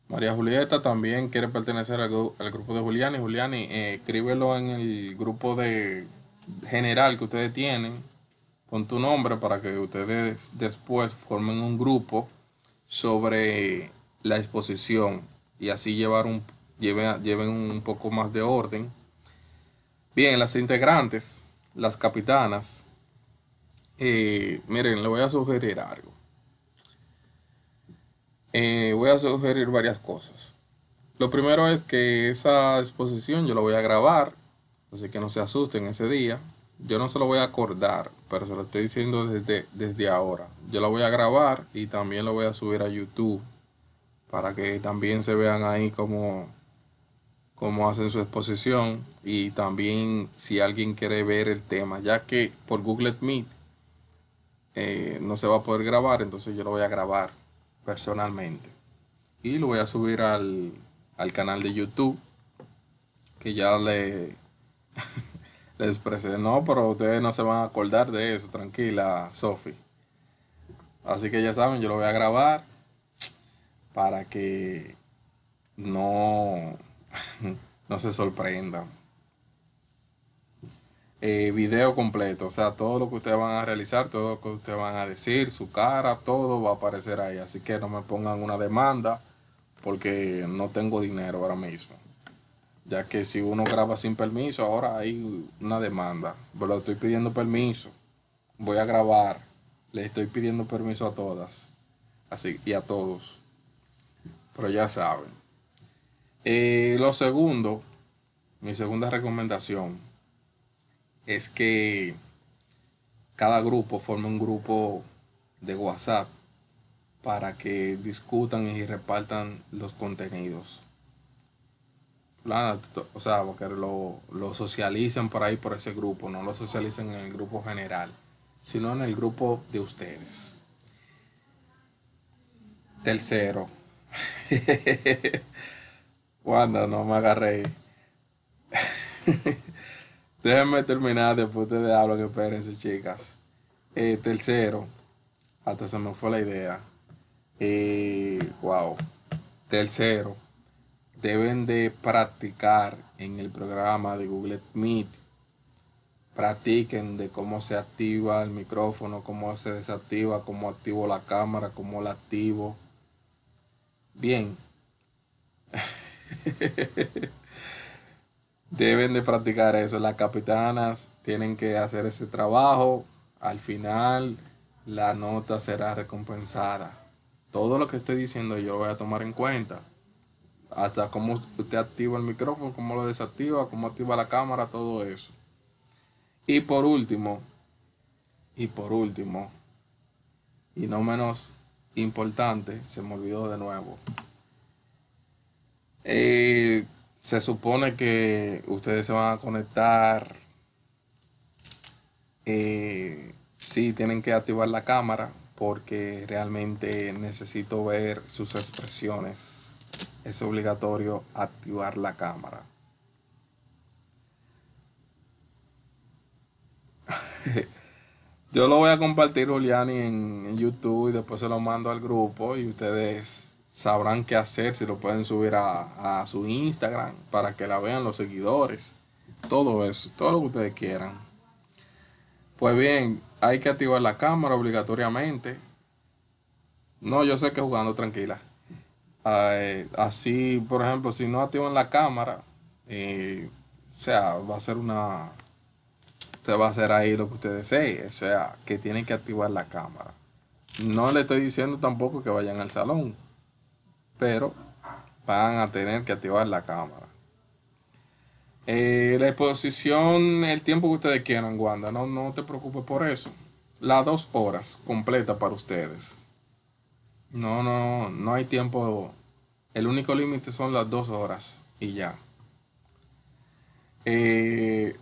Speaker 1: María Julieta también quiere pertenecer al, al grupo de Juliani. Juliani, eh, escríbelo en el grupo de general que ustedes tienen con tu nombre para que ustedes después formen un grupo sobre la exposición y así un, lleven, un poco más de orden. Bien, las integrantes, las capitanas, eh, miren, le voy a sugerir algo. Eh, voy a sugerir varias cosas. Lo primero es que esa exposición yo la voy a grabar, así que no se asusten ese día yo no se lo voy a acordar, pero se lo estoy diciendo desde, desde ahora. Yo lo voy a grabar y también lo voy a subir a YouTube para que también se vean ahí como cómo hacen su exposición y también si alguien quiere ver el tema, ya que por Google Meet eh, no se va a poder grabar, entonces yo lo voy a grabar personalmente y lo voy a subir al, al canal de YouTube que ya le Les no, pero ustedes no se van a acordar de eso, tranquila, Sofi. Así que ya saben, yo lo voy a grabar para que no, no se sorprendan. Eh, video completo, o sea, todo lo que ustedes van a realizar, todo lo que ustedes van a decir, su cara, todo va a aparecer ahí. Así que no me pongan una demanda porque no tengo dinero ahora mismo ya que si uno graba sin permiso, ahora hay una demanda. Pero pues estoy pidiendo permiso. Voy a grabar. Le estoy pidiendo permiso a todas. Así, y a todos. Pero ya saben. Eh, lo segundo, mi segunda recomendación es que cada grupo forme un grupo de WhatsApp para que discutan y repartan los contenidos o sea, porque lo, lo socializan por ahí, por ese grupo, no lo socialicen en el grupo general, sino en el grupo de ustedes. Tercero. Wanda, no me agarré. Déjenme terminar, después de hablo que espérense, chicas. Eh, tercero, hasta se me fue la idea. Eh, wow. Tercero, deben de practicar en el programa de Google Meet. Practiquen de cómo se activa el micrófono, cómo se desactiva, cómo activo la cámara, cómo la activo. Bien. deben de practicar eso. Las capitanas tienen que hacer ese trabajo. Al final la nota será recompensada. Todo lo que estoy diciendo yo lo voy a tomar en cuenta hasta cómo usted activa el micrófono, cómo lo desactiva, cómo activa la cámara, todo eso. Y por último, y por último, y no menos importante, se me olvidó de nuevo. Eh, se supone que ustedes se van a conectar. si eh, sí, tienen que activar la cámara porque realmente necesito ver sus expresiones es obligatorio activar la cámara. Yo lo voy a compartir, Juliani, en, YouTube y después se lo mando al grupo y ustedes sabrán qué hacer, si lo pueden subir a, a su Instagram para que la vean los seguidores. Todo eso, todo lo que ustedes quieran. Pues bien, hay que activar la cámara obligatoriamente. No, yo sé que jugando tranquila así, por ejemplo, si no activan la cámara, o sea, va a ser una. Usted va a hacer ahí lo que ustedes desee, o sea, que tienen que activar la cámara. No le estoy diciendo tampoco que vayan al salón, pero van a tener que activar la cámara. Eh, la exposición, el tiempo que ustedes quieran, Wanda, no, no te preocupes por eso. Las dos horas completa para ustedes. No, no, no hay tiempo. El único límite son las dos horas y ya. Eh,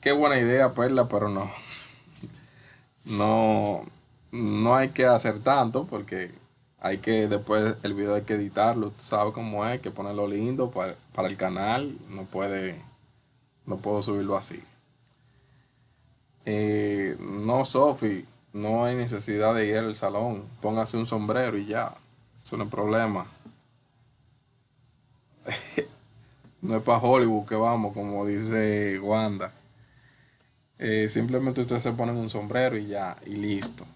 Speaker 1: qué buena idea, Perla, pero no. No, no hay que hacer tanto porque hay que después el video hay que editarlo, sabes cómo es, hay que ponerlo lindo para, para, el canal, no puede, no puedo subirlo así. Eh, no, Sofi, no hay necesidad de ir al salón. Póngase un sombrero y ya. Eso no es problema. no es para Hollywood que vamos, como dice Wanda. Eh, simplemente ustedes se ponen un sombrero y ya, y listo.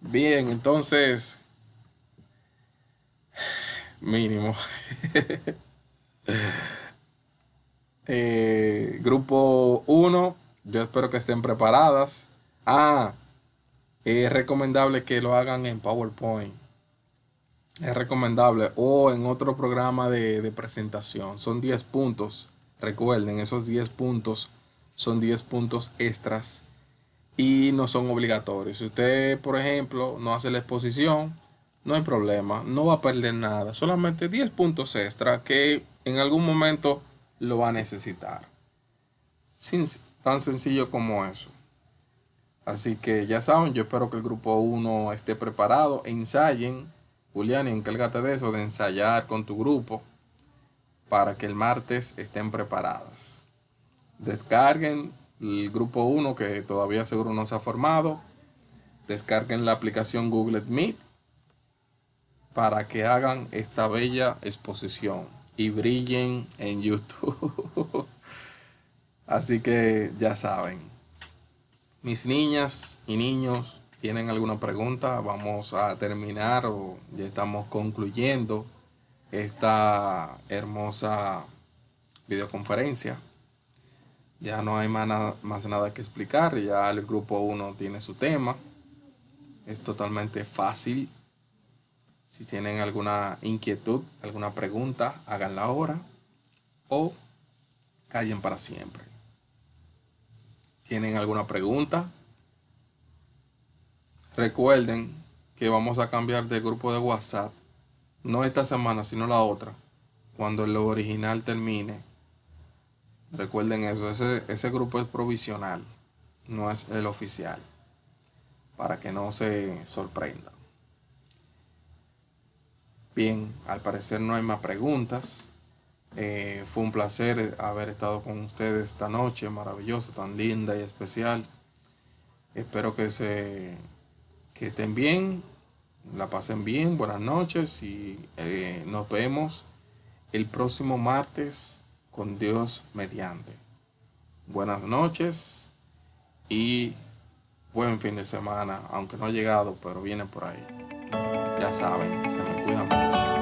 Speaker 1: Bien, entonces. Mínimo. Eh, grupo 1, yo espero que estén preparadas. Ah, es recomendable que lo hagan en PowerPoint. Es recomendable. O en otro programa de, presentación. Son 10 puntos. Recuerden, esos 10 puntos son 10 puntos extras y no son obligatorios. Si usted, por ejemplo, no hace la exposición, no hay problema, no va a perder nada. Solamente 10 puntos extra que en algún momento lo va a necesitar. tan sencillo como eso. Así que ya saben, yo espero que el grupo 1 esté preparado, ensayen. Julián, encárgate de eso, de ensayar con tu grupo para que el martes estén preparadas. Descarguen el grupo 1 que todavía seguro no se ha formado. Descarguen la aplicación Google Meet para que hagan esta bella exposición y brillen en YouTube. Así que ya saben mis niñas y niños tienen alguna pregunta, vamos a terminar o ya estamos concluyendo esta hermosa videoconferencia. Ya no hay más nada, que explicar, ya el grupo 1 tiene su tema. Es totalmente fácil. Si tienen alguna inquietud, alguna pregunta, háganla ahora o callen para siempre tienen alguna pregunta. Recuerden que vamos a cambiar de grupo de WhatsApp, no esta semana, sino la otra, cuando lo original termine. Recuerden eso, ese, ese grupo es provisional, no es el oficial, para que no se sorprendan. Bien, al parecer no hay más preguntas. Eh, fue un placer eh, haber estado con ustedes esta noche maravillosa, tan linda y especial. Espero que, se, estén bien, la pasen bien, buenas noches y eh, nos vemos el próximo martes con Dios mediante. Buenas noches y buen fin de semana, aunque no ha llegado, pero viene por ahí. Ya saben, se me cuidan mucho.